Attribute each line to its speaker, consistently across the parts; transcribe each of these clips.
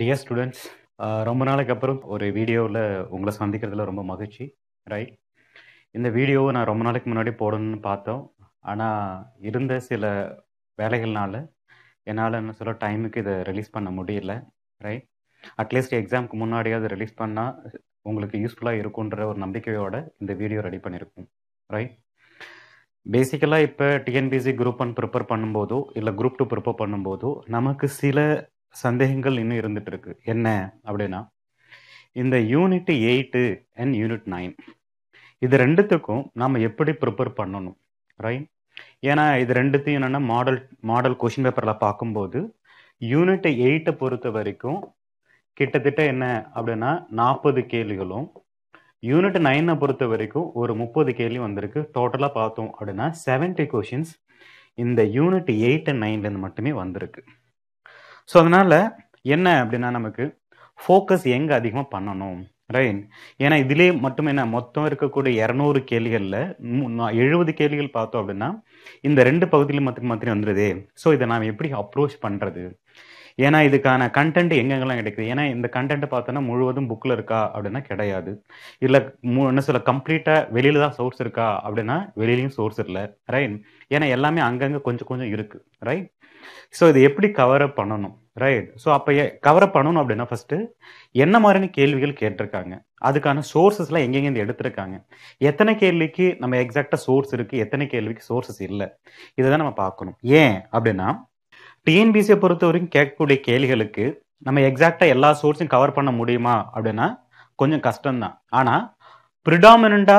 Speaker 1: Dear students ரொம்ப நாளைக்கு அப்புறம் ஒரு வீடியோவில் உங்களை சந்திக்கிறதுல ரொம்ப மகிழ்ச்சி ரைட் இந்த வீடியோவை நான் ரொம்ப நாளைக்கு முன்னாடி போடணும்னு பார்த்தோம் ஆனால் இருந்த சில வேலைகள்னால என்னால் என்ன சொல்ல டைமுக்கு இதை ரிலீஸ் பண்ண முடியல ரைட் அட்லீஸ்ட் எக்ஸாமுக்கு முன்னாடியாவது ரிலீஸ் பண்ணால் உங்களுக்கு யூஸ்ஃபுல்லாக இருக்குன்ற ஒரு நம்பிக்கையோடு இந்த வீடியோ ரெடி பண்ணியிருக்கோம் ரைட் பேசிக்கலாக இப்போ டிஎன்பிசி குரூப் ஒன் ப்ரிப்பேர் பண்ணும்போதோ இல்லை குரூப் டூ ப்ரிப்பேர் பண்ணும்போதோ நமக்கு சில சந்தேகங்கள் இன்னும் இருந்துட்டு இருக்கு என்ன அப்படின்னா இந்த unit eight and unit nine இது ரெண்டுத்துக்கும் நாம் எப்படி ப்ரிப்பேர் பண்ணணும் ரைட் ஏன்னா இது ரெண்டுத்தையும் என்னென்னா மாடல் மாடல் கொஷின் பேப்பரில் பார்க்கும்போது யூனிட் எயிட்டை பொறுத்த வரைக்கும் கிட்டத்தட்ட என்ன அப்படின்னா நாற்பது கேள்விகளும் யூனிட் நைனை பொறுத்த வரைக்கும் ஒரு முப்பது கேள்வி வந்திருக்கு டோட்டலாக பார்த்தோம் அப்படின்னா செவன்டி கொஷின்ஸ் இந்த யூனிட் எயிட் அண்ட் நைன்லேருந்து மட்டுமே வந்திருக்கு ஸோ அதனால என்ன அப்படின்னா நமக்கு ஃபோக்கஸ் எங்கே அதிகமாக பண்ணணும் ரைட் ஏன்னா இதுலேயே மட்டும் என்ன மொத்தம் இருக்கக்கூடிய இரநூறு கேள்விகளில் எழுபது கேள்விகள் பார்த்தோம் அப்படின்னா இந்த ரெண்டு பகுதியிலும் மாத்திரம் மாதிரி வந்துடுது ஸோ இதை நாம் எப்படி அப்ரோச் பண்ணுறது ஏன்னா இதுக்கான கண்டென்ட் எங்கெங்கெல்லாம் கிடைக்குது ஏன்னா இந்த கண்டென்ட் பார்த்தோன்னா முழுவதும் புக்கில் இருக்கா அப்படின்னா கிடையாது இல்லை என்ன சொல்ல கம்ப்ளீட்டாக வெளியில தான் சோர்ஸ் இருக்கா அப்படின்னா வெளியிலையும் சோர்ஸ் இல்லை ரைட் ஏன்னா எல்லாமே அங்கங்கே கொஞ்சம் கொஞ்சம் இருக்கு ரைட் ஸோ இது எப்படி கவர் அப் பண்ணணும் ரைட் ஸோ அப்போ கவர் அப் பண்ணணும் அப்படின்னா ஃபர்ஸ்ட் என்ன மாதிரியான கேள்விகள் கேட்டிருக்காங்க அதுக்கான எங்கெங்க எங்கெங்கேருந்து எடுத்திருக்காங்க எத்தனை கேள்விக்கு நம்ம எக்ஸாக்டாக சோர்ஸ் இருக்கு எத்தனை கேள்விக்கு சோர்சஸ் இல்லை இதை தான் நம்ம பார்க்கணும் ஏன் அப்படின்னா டிஎன்பிசியை பொறுத்த வரைக்கும் கேட்கக்கூடிய கேள்விகளுக்கு நம்ம எக்ஸாக்டாக எல்லா சோர்ஸையும் கவர் பண்ண முடியுமா அப்படின்னா கொஞ்சம் கஷ்டம்தான் ஆனால் ப்ரிடாமினா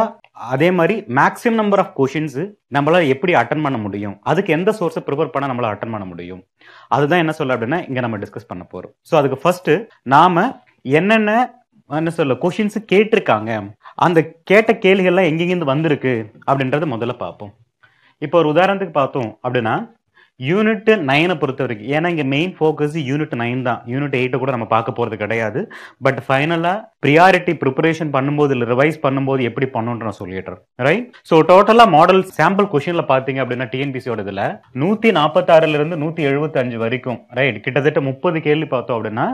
Speaker 1: அதே மாதிரி மேக்ஸிமம் நம்பர் ஆஃப் கொஷின்ஸு நம்மளால் எப்படி அட்டன் பண்ண முடியும் அதுக்கு எந்த சோர்ஸை ப்ரிப்பேர் பண்ண நம்மளால் அட்டன் பண்ண முடியும் அதுதான் என்ன சொல்ல அப்படின்னா இங்கே நம்ம டிஸ்கஸ் பண்ண போகிறோம் ஸோ அதுக்கு ஃபர்ஸ்ட்டு நாம் என்னென்ன என்ன சொல்ல கொஷின்ஸ் கேட்டிருக்காங்க அந்த கேட்ட கேள்விகள்லாம் எங்கெங்கேருந்து வந்திருக்கு அப்படின்றத முதல்ல பார்ப்போம் இப்போ ஒரு உதாரணத்துக்கு பார்த்தோம் அப்படின்னா யூனிட் நைனை பொறுத்த வரைக்கும் ஏன்னா இங்கே மெயின் ஃபோக்கஸ் யூனிட் நைன் தான் யூனிட் எயிட்டை கூட நம்ம பார்க்க போகிறது கிடையாது பட் ஃபைனலாக ப்ரியாரிட்டி ப்ரிப்பரேஷன் பண்ணும்போது இல்லை ரிவைஸ் பண்ணும்போது எப்படி பண்ணுன்ற நான் சொல்லிடுறேன் ரைட் ஸோ டோட்டலாக மாடல் சாம்பிள் கொஷினில் பார்த்தீங்க அப்படின்னா டிஎன்பிசியோட இதில் நூற்றி நாற்பத்தாறுலேருந்து நூற்றி எழுபத்தஞ்சு வரைக்கும் ரைட் கிட்டத்தட்ட முப்பது கேள்வி பார்த்தோம் அப்படின்னா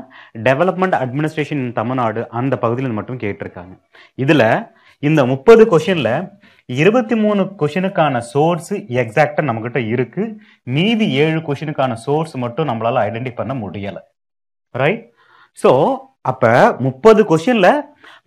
Speaker 1: டெவலப்மெண்ட் அட்மினிஸ்ட்ரேஷன் தமிழ்நாடு அந்த பகுதியில் மட்டும் கேட்டிருக்காங்க இதில் இந்த முப்பது கொஷினில் இருபத்தி மூணு கொஷினுக்கான சோர்ஸ் எக்ஸாக்டா நம்மகிட்ட இருக்கு மீதி ஏழு கொஷினுக்கான சோர்ஸ் மட்டும் நம்மளால ஐடென்டி பண்ண முடியல ரைட் ஸோ அப்ப முப்பது கொஷின்ல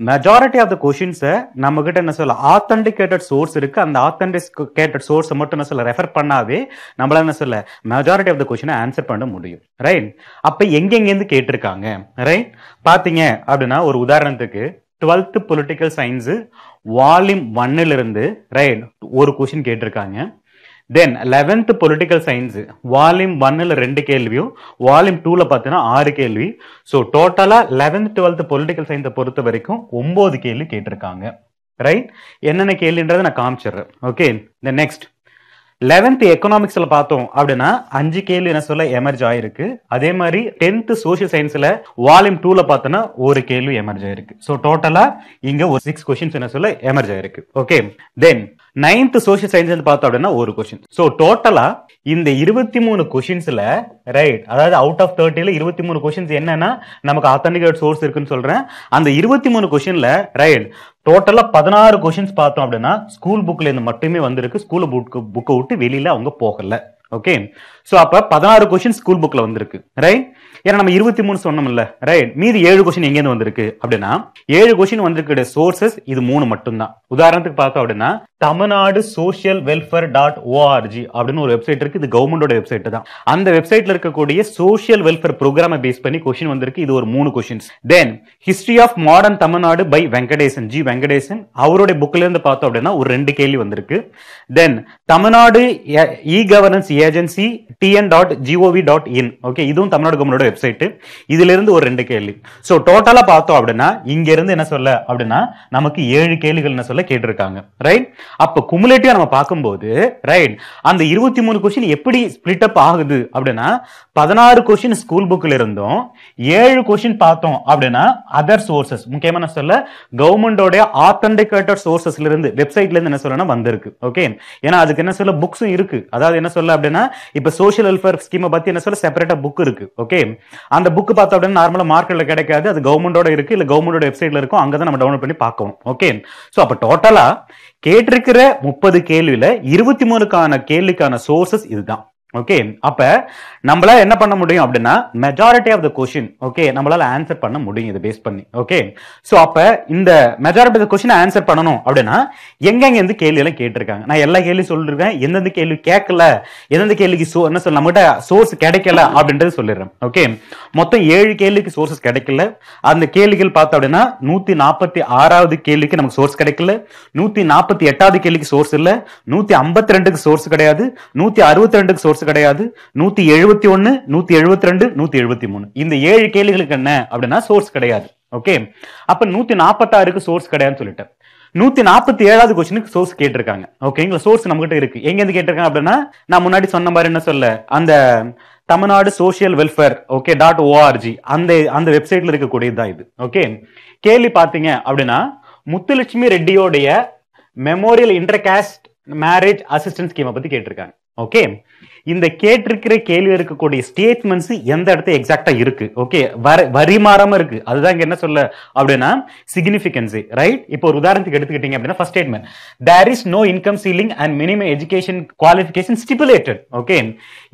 Speaker 1: மெஜாரிட்டி ஆஃப் த கொஷின்ஸ் நம்ம கிட்ட என்ன சொல்ல ஆத்தன்டிகேட்டட் சோர்ஸ் இருக்கு அந்த ஆத்தன்டிகேட்டட் சோர்ஸ் மட்டும் என்ன சொல்ல ரெஃபர் பண்ணாவே நம்மளால என்ன சொல்ல மெஜாரிட்டி ஆஃப் த கொஷினை ஆன்சர் பண்ண முடியும் ரைட் அப்ப எங்கெங்கேருந்து கேட்டிருக்காங்க ரைட் பாத்தீங்க அப்படின்னா ஒரு உதாரணத்துக்கு டுவெல்த்து பொலிட்டிக்கல் சயின்ஸு வால்யூம் ஒன்னிலிருந்து ரைட் ஒரு கொஷின் கேட்டிருக்காங்க then eleventh political science volume ஒன்னில் ரெண்டு கேள்வியும் வால்யூம் டூவில் பார்த்தீங்கன்னா ஆறு கேள்வி ஸோ டோட்டலாக லெவன்த் டுவெல்த் பொலிட்டிக்கல் சயின்ஸை பொறுத்த வரைக்கும் ஒம்பது கேள்வி கேட்டிருக்காங்க ரைட் என்னென்ன கேள்வின்றதை நான் காமிச்சிடுறேன் ஓகே தென் நெக்ஸ்ட் லெவன்த் எக்கனாமிக்ஸ்ல பார்த்தோம் அப்படின்னா அஞ்சு கேள்வி என்ன சொல்ல எமர்ஜ் ஆயிருக்கு அதே மாதிரி டென்த் சோசியல் சயின்ஸ்ல வால்யூம் டூல பார்த்தோன்னா ஒரு கேள்வி எமர்ஜ் ஆயிருக்கு ஸோ டோட்டலா இங்க ஒரு சிக்ஸ் கொஸ்டின்ஸ் என்ன சொல்ல எமர்ஜ் ஆயிருக்கு okay then ninth social science பார்த்தோம் அப்படின்னா ஒரு கொஸ்டின் ஸோ டோட்டலா இந்த இருபத்தி மூணு கொஷின்ஸ்ல ரைட் அதாவது அவுட் ஆஃப் தேர்ட்டில இருபத்தி மூணு கொஷின்ஸ் என்னன்னா நமக்கு அத்தன்டிகேட் சோர்ஸ் இருக்குன்னு சொல்றேன் அந்த இருபத்தி மூணு கொஷின்ல ரைட் டோட்டலா பதினாறு கொஷின்ஸ் பார்த்தோம் அப்படின்னா ஸ்கூல் புக்ல இருந்து மட்டுமே வந்திருக்கு ஸ்கூல் புக் புக்கை விட்டு வெளியில அவங்க போகல ஓகே ஸோ அப்ப பதினாறு கொஷின் ஸ்கூல் புக்ல வந்திருக்கு ரைட் ஏன்னா நம்ம இருபத்தி மூணு சொன்னோம்ல ரைட் மீதி ஏழு கொஸ்டின் எங்கேருந்து வந்திருக்கு அப்படின்னா ஏழு கொஸ்டின் வந்திருக்க சோர்சஸ் இது மூணு மட்டும்தான் உதாரணத்துக்கு பார்த்தோம் அப்படின்னா Tamil Nadu social welfare dot ORG அப்படின்னு ஒரு வெப்சைட் இருக்கு இது கவர்மெண்டோட வெப்சைட் தான் அந்த வெப்சைட்ல இருக்கக்கூடிய சோசியல் வெல்ஃபேர் ப்ரோக்ராமை பேஸ் பண்ணி கொஸ்டின் வந்திருக்கு இது ஒரு மூணு questions then history of modern Tamil Nadu by Venkatesan G Venkatesan அவருடைய புக்ல இருந்து பார்த்தோம் அப்படின்னா ஒரு ரெண்டு கேள்வி வந்திருக்கு then Tamil Nadu e governance agency TN dot GOV dot in okay இதுவும் தமிழ்நாடு கவர்மெண்டோட வெப்சைட்டு இருந்து ஒரு ரெண்டு கேள்வி ஸோ டோட்டலா பார்த்தோம் அப்படின்னா இங்க இருந்து என்ன சொல்ல அப்படின்னா நமக்கு ஏழு கேள்விகள் என்ன சொல்ல கேட்டிருக்காங்க ரைட் அப்ப குமுலேட்டிவா நம்ம பார்க்கும்போது ரைட் அந்த இருபத்தி மூணு கொஷின் எப்படி ஸ்பிளிட் அப் ஆகுது அப்படின்னா பதினாறு கொஷின் ஸ்கூல் புக்ல இருந்தும் ஏழு கொஷின் பார்த்தோம் அப்படின்னா அதர் சோர்சஸ் முக்கியமான சொல்ல கவர்மெண்டோடைய ஆத்தன்டிகேட்டட் சோர்சஸ்ல இருந்து வெப்சைட்ல இருந்து என்ன சொல்லணும் வந்திருக்கு ஓகே ஏன்னா அதுக்கு என்ன சொல்ல புக்ஸும் இருக்கு அதாவது என்ன சொல்ல அப்படின்னா இப்ப சோஷியல் வெல்ஃபேர் ஸ்கீமை பத்தி என்ன சொல்ல செப்பரேட்டா புக் இருக்கு ஓகே அந்த புக் பார்த்த உடனே நார்மலாக மார்க்கெட்டில் கிடைக்காது அது கவர்மெண்டோட இருக்கு இல்லை கவர்மெண்டோட வெப்சைட்ல இருக்கும் அங்கே தான் நம்ம டவுன்லோட் பண்ணி பார்க்கணும் ஓகே ஸோ அப்போ டோட்டலாக கேட்டிருக்கிற முப்பது கேள்வியில் இருபத்தி மூணுக்கான கேள்விக்கான சோர்சஸ் இதுதான் ஓகே அப்ப நம்மளால என்ன பண்ண முடியும் அப்படின்னா majority of the question okay நம்மளால ஆன்சர் பண்ண முடியும் இதை பேஸ் பண்ணி ஓகே ஸோ அப்ப இந்த majority of the question answer பண்ணணும் அப்படின்னா எங்கெங்க இருந்து கேள்வி எல்லாம் கேட்டிருக்காங்க நான் எல்லா கேள்வி சொல்லிருக்கேன் எந்தெந்த கேள்வி கேட்கல எந்தெந்த கேள்விக்கு சோ என்ன சொல்ல நம்மகிட்ட சோர்ஸ் கிடைக்கல அப்படின்றது சொல்லிடுறேன் ஓகே மொத்தம் ஏழு கேள்விக்கு சோர்சஸ் கிடைக்கல அந்த கேள்விகள் பார்த்தோம் அப்படின்னா நூத்தி நாற்பத்தி ஆறாவது கேள்விக்கு நமக்கு சோர்ஸ் கிடைக்கல நூத்தி நாற்பத்தி எட்டாவது கேள்விக்கு சோர்ஸ் இல்லை நூத்தி ஐம்பத்தி ரெண்டுக்கு சோர்ஸ் கிடையாது நூத்தி அறுபத்தி ரெண்டுக்கு சோர்ஸ் கிடையாது நூத்தி எழுபத்தி ஒன்னு நூத்தி எழுபத்தி ரெண்டு நூத்தி எழுபத்தி மூணு இந்த ஏழு கேள்விகளுக்கு என்ன அப்படின்னா சோர்ஸ் கிடையாது ஓகே அப்ப நூத்தி நாற்பத்தாறுக்கு சோர்ஸ் கிடையாதுன்னு சொல்லிட்டேன் நூத்தி நாற்பத்தி ஏழாவது கொஸ்டினுக்கு சோர்ஸ் கேட்டிருக்காங்க ஓகேங்களா சோர்ஸ் நம்ம கிட்ட இருக்கு எங்க இருந்து கேட்டிருக்காங்க அப்படின்னா நான் முன்னாடி சொன்ன மாதிரி என்ன சொல்ல அந்த Tamil Nadu social welfare okay dot ORG அந்த அந்த வெப்சைட்ல இருக்கக்கூடியதுதான் இது ஓகே கேள்வி பாத்தீங்க அப்படின்னா முத்துலட்சுமி ரெட்டியோடைய மெமோரியல் இன்டர்காஸ்ட் மேரேஜ் அசிஸ்டன்ஸ் ஸ்கீமை பத்தி கேட்டிருக்காங்க ஓகே இந்த கேட்டிருக்கிற கேள்வி இருக்கக்கூடிய ஸ்டேட்மெண்ட்ஸ் எந்த இடத்துல எக்ஸாக்டா இருக்கு ஓகே வரி மாறாம இருக்கு அதுதான் என்ன சொல்ல அப்படின்னா சிக்னிபிகன்ஸ் ரைட் இப்போ ஒரு உதாரணத்துக்கு எடுத்துக்கிட்டீங்க அப்படின்னா first statement there is no income ceiling and minimum education qualification stipulated okay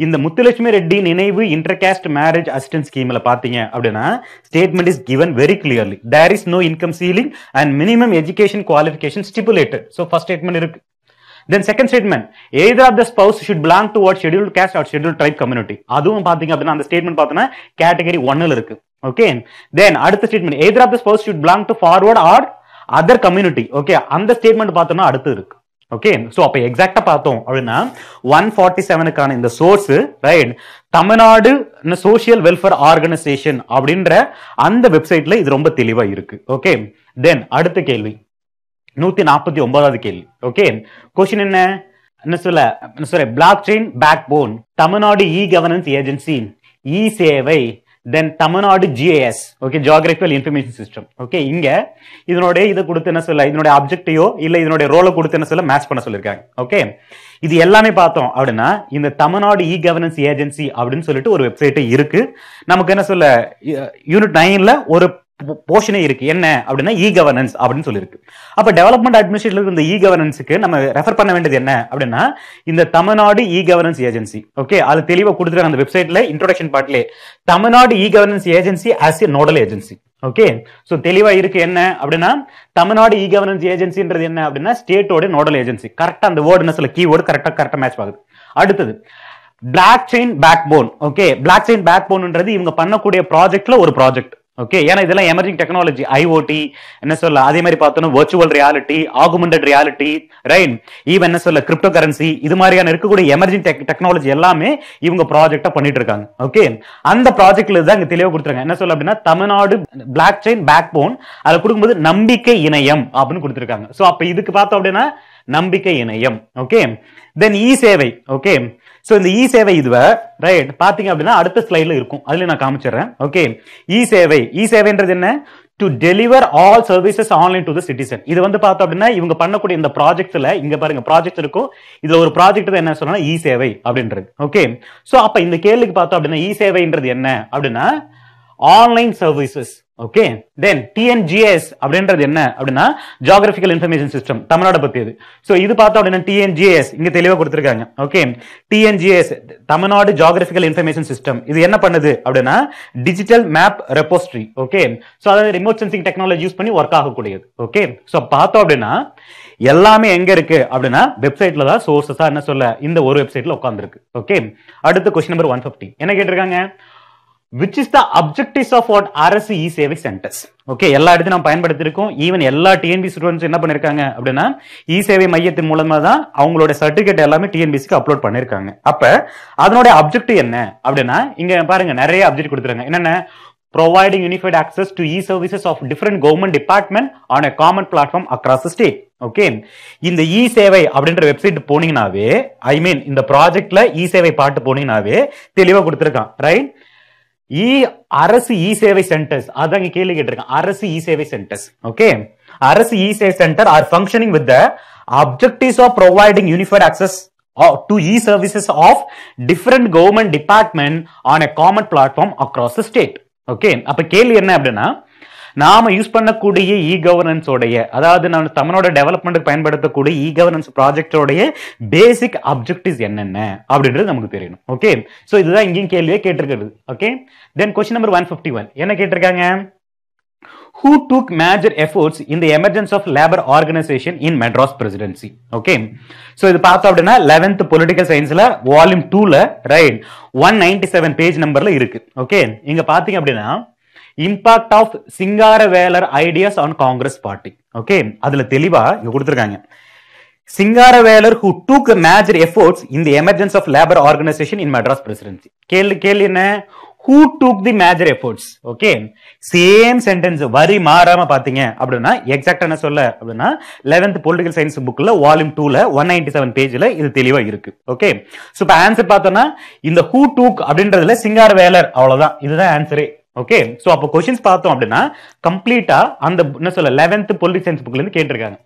Speaker 1: இந்த முத்துலட்சுமி ரெட்டி நினைவு இன்டர்காஸ்ட் மேரேஜ் அசிஸ்டன்ஸ் ஸ்கீம்ல பாத்தீங்க அப்படின்னா statement is given very clearly there is no income ceiling and minimum education qualification stipulated so first statement இருக்கு then second statement either of the spouse should belong to what schedule caste or schedule tribe community அதுவும் பாத்தீங்க அப்படின்னா அந்த statement பார்த்தோன்னா category ஒன்னுல இருக்கு okay then அடுத்த statement either of the spouse should belong to forward or other community okay அந்த statement பார்த்தோம்னா அடுத்து இருக்கு ஓகே ஸோ அப்போ எக்ஸாக்டா பார்த்தோம் அப்படின்னா ஒன் ஃபார்ட்டி செவனுக்கான இந்த source right Tamil Nadu social welfare organisation அப்படின்ற அந்த வெப்சைட்ல இது ரொம்ப தெளிவா இருக்கு ஓகே தென் அடுத்த கேள்வி நூத்தி நாற்பத்தி ஒன்பதாவது கேள்வி ஓகே கொஸ்டின் என்ன என்ன சொல்ல என்ன சொல்ல blockchain backbone Tamil Nadu e governance agency e சேவை then Tamil Nadu GIS okay geographical information system okay இங்க இதனுடைய இதை கொடுத்து என்ன சொல்ல இதனுடைய அப்ஜெக்டையோ இல்ல இதனுடைய ரோலை கொடுத்து என்ன சொல்ல மேட்ச் பண்ண சொல்லியிருக்காங்க ஓகே இது எல்லாமே பார்த்தோம் அப்படின்னா இந்த தமிழ்நாடு இ கவர்னன்ஸ் ஏஜென்சி அப்படின்னு சொல்லிட்டு ஒரு வெப்சைட்டு இருக்கு நமக்கு என்ன சொல்ல யூனிட் நைன்ல ஒரு போர்ஷனே இருக்கு என்ன அப்படின்னா இ கவர்னன்ஸ் அப்படின்னு சொல்லியிருக்கு அப்போ டெவலப்மெண்ட் அட்மினிஸ்ட்ரேட்டிவ் இந்த இ கவர்னன்ஸுக்கு நம்ம ரெஃபர் பண்ண வேண்டியது என்ன அப்படின்னா இந்த Tamil Nadu e governance agency okay அது தெளிவாக கொடுத்துருக்காங்க அந்த வெப்சைட்ல இன்ட்ரோடக்ஷன் பார்ட்லேயே Tamil Nadu e governance agency as a nodal agency okay so தெளிவாக இருக்கு என்ன அப்படின்னா தமிழ்நாடு இ கவர்னன்ஸ் ஏஜென்சின்றது என்ன அப்படின்னா ஸ்டேட்டோட நோடல் ஏஜென்சி கரெக்டாக அந்த வேர்டு என்ன சொல்ல கீவேர்டு கரெக்டாக கரெக்டாக மேட்ச் ஆகுது அடுத்தது blockchain backbone okay blockchain பேக் போன்ன்றது இவங்க பண்ணக்கூடிய ப்ராஜெக்ட்ல ஒரு ப்ராஜெக்ட் ஓகே ஏன்னா இதெல்லாம் எமர்ஜிங் டெக்னாலஜி ஐஓடி என்ன சொல்ல அதே மாதிரி பார்த்தோம்னா virtual reality augmented reality right even என்ன சொல்ல கிரிப்டோ கரன்சி இது மாதிரியான இருக்கக்கூடிய எமர்ஜிங் டெக்னாலஜி எல்லாமே இவங்க ப்ராஜெக்டா பண்ணிட்டு இருக்காங்க ஓகே அந்த ப்ராஜெக்ட்ல தான் இங்க தெளிவாக கொடுத்துருக்காங்க என்ன சொல்ல அப்படின்னா Tamil Nadu blockchain backbone அதை கொடுக்கும்போது நம்பிக்கை இணையம் அப்படின்னு கொடுத்துருக்காங்க ஸோ அப்போ இதுக்கு பார்த்தோம் அப்படின்னா நம்பிக்கை இணையம் ஓகே தென் இ சேவை ஓகே ஸோ இந்த இ சேவை இதுவை ரைட் பார்த்தீங்க அப்படின்னா அடுத்த ஸ்லைடில் இருக்கும் அதில் நான் காமிச்சிடுறேன் ஓகே இ சேவை இ சேவைன்றது என்ன to deliver all services online to the citizen இது வந்து பார்த்தோம் அப்படின்னா இவங்க பண்ணக்கூடிய இந்த ப்ராஜெக்ட்ல இங்க பாருங்க ப்ராஜெக்ட் இருக்கும் இதுல ஒரு ப்ராஜெக்ட் என்ன சொல்லணும் இ சேவை அப்படின்றது ஓகே ஸோ அப்ப இந்த கேள்விக்கு பார்த்தோம் அப்படின்னா இ சேவைன்றது என்ன அப்படின்னா online services okay then TNGIS அப்படின்றது என்ன அப்படின்னா ஜாகிரபிக்கல் இன்ஃபர்மேஷன் சிஸ்டம் தமிழ்நாடு அது ஸோ இது பார்த்தோம் அப்படின்னா டிஎன்ஜிஎஸ் இங்க தெளிவாக கொடுத்துருக்காங்க okay TNGIS Tamil Nadu geographical information system இது என்ன பண்ணுது அப்படின்னா digital map repository okay so அதாவது ரிமோட் சென்சிங் டெக்னாலஜி யூஸ் பண்ணி ஒர்க் ஆகக்கூடியது ஓகே ஸோ பார்த்தோம் அப்படின்னா எல்லாமே எங்க இருக்கு அப்படின்னா வெப்சைட்ல தான் சோர்சஸா என்ன சொல்ல இந்த ஒரு வெப்சைட்ல உட்காந்துருக்கு ஓகே அடுத்து கொஸ்டின் நம்பர் ஒன் ஃபிஃப்டி என்ன கேட்டிருக்காங்க which is the objectives of what அரசு இ சேவை சென்டர்ஸ் ஓகே எல்லா இடத்தையும் நம்ம பயன்படுத்திருக்கோம் ஈவன் எல்லா டிஎன்பி ஸ்டூடெண்ட்ஸ் என்ன பண்ணிருக்காங்க அப்படின்னா இ சேவை மையத்தின் மூலமா தான் அவங்களோட சர்டிபிகேட் எல்லாமே டிஎன்பிசிக்கு அப்லோட் பண்ணிருக்காங்க அப்ப அதனுடைய அப்ஜெக்டிவ் என்ன அப்படின்னா இங்க பாருங்க நிறைய அப்ஜெக்ட் கொடுத்துருங்க என்னென்ன providing unified access to e services of different government department on a common platform across the okay இந்த இ சேவை அப்படின்ற வெப்சைட் போனீங்கன்னாவே ஐ மீன் இந்த ப்ராஜெக்ட்ல இ சேவை பாட்டு போனீங்கனாவே தெளிவாக கொடுத்துருக்கான் ரைட் இ அரசு இ சேவை சென்டர்ஸ் அதாங்க கேள்வி கேட்டிருக்கேன் அரசு இ சேவை சென்டர்ஸ் ஓகே அரசு இ சேவை centre are functioning with the objectives of providing unified access to e-services of different government department on a common platform across the state. Okay அப்ப கேள்வி என்ன அப்படின்னா நாம யூஸ் பண்ணக்கூடிய இ கவர்னன்ஸோடைய அதாவது நம்ம தமிழோட டெவலப்மெண்ட்டுக்கு பயன்படுத்தக்கூடிய இ கவர்னன்ஸ் ப்ராஜெக்டோடைய பேசிக் அப்ஜெக்டிவ்ஸ் என்னென்ன அப்படின்றது நமக்கு தெரியணும் ஓகே ஸோ இதுதான் இங்கேயும் கேள்வியே கேட்டிருக்கிறது okay then question number one fifty one என்ன கேட்டிருக்காங்க ஹூ டுக் மேஜர் எஃபோர்ட்ஸ் இந்த emergence of labour organisation in Madras presidency okay so இது பார்த்தோம் அப்படின்னா லெவன்த் பொலிட்டிக்கல் சயின்ஸில் வால்யூம் டூவில் right one ninety seven page நம்பரில் இருக்கு ஓகே இங்கே பார்த்தீங்க அப்படின்னா impact of Singaravelar ideas on Congress party okay அதுல தெளிவா கொடுத்துருக்காங்க Singaravelar who took major efforts in the emergence of labour organisation in Madras presidency கேள்வி கேள்வி என்ன who took the major efforts okay same sentence வரி மாறாம பாத்தீங்க அப்படின்னா எக்ஸாக்ட் என்ன சொல்ல அப்படின்னா லெவன்த் பொலிட்டிக்கல் சயின்ஸ் புக்ல வால்யூம் டூல ஒன் நைன்டி செவன் பேஜ்ல இது தெளிவா இருக்கு ஓகே ஸோ இப்போ ஆன்சர் பார்த்தோம்னா இந்த ஹூ டூக் அப்படின்றதுல சிங்காரவேலர் அவ்வளவுதான் இதுதான் ஆன்சரே ஓகே ஸோ அப்போ கொஷின்ஸ் பார்த்தோம் அப்படின்னா கம்ப்ளீட்டா அந்த என்ன சொல்ல லெவன்த் பொலிட்டிக் சயின்ஸ் புக்ல இருந்து கேட்டிருக்காங்க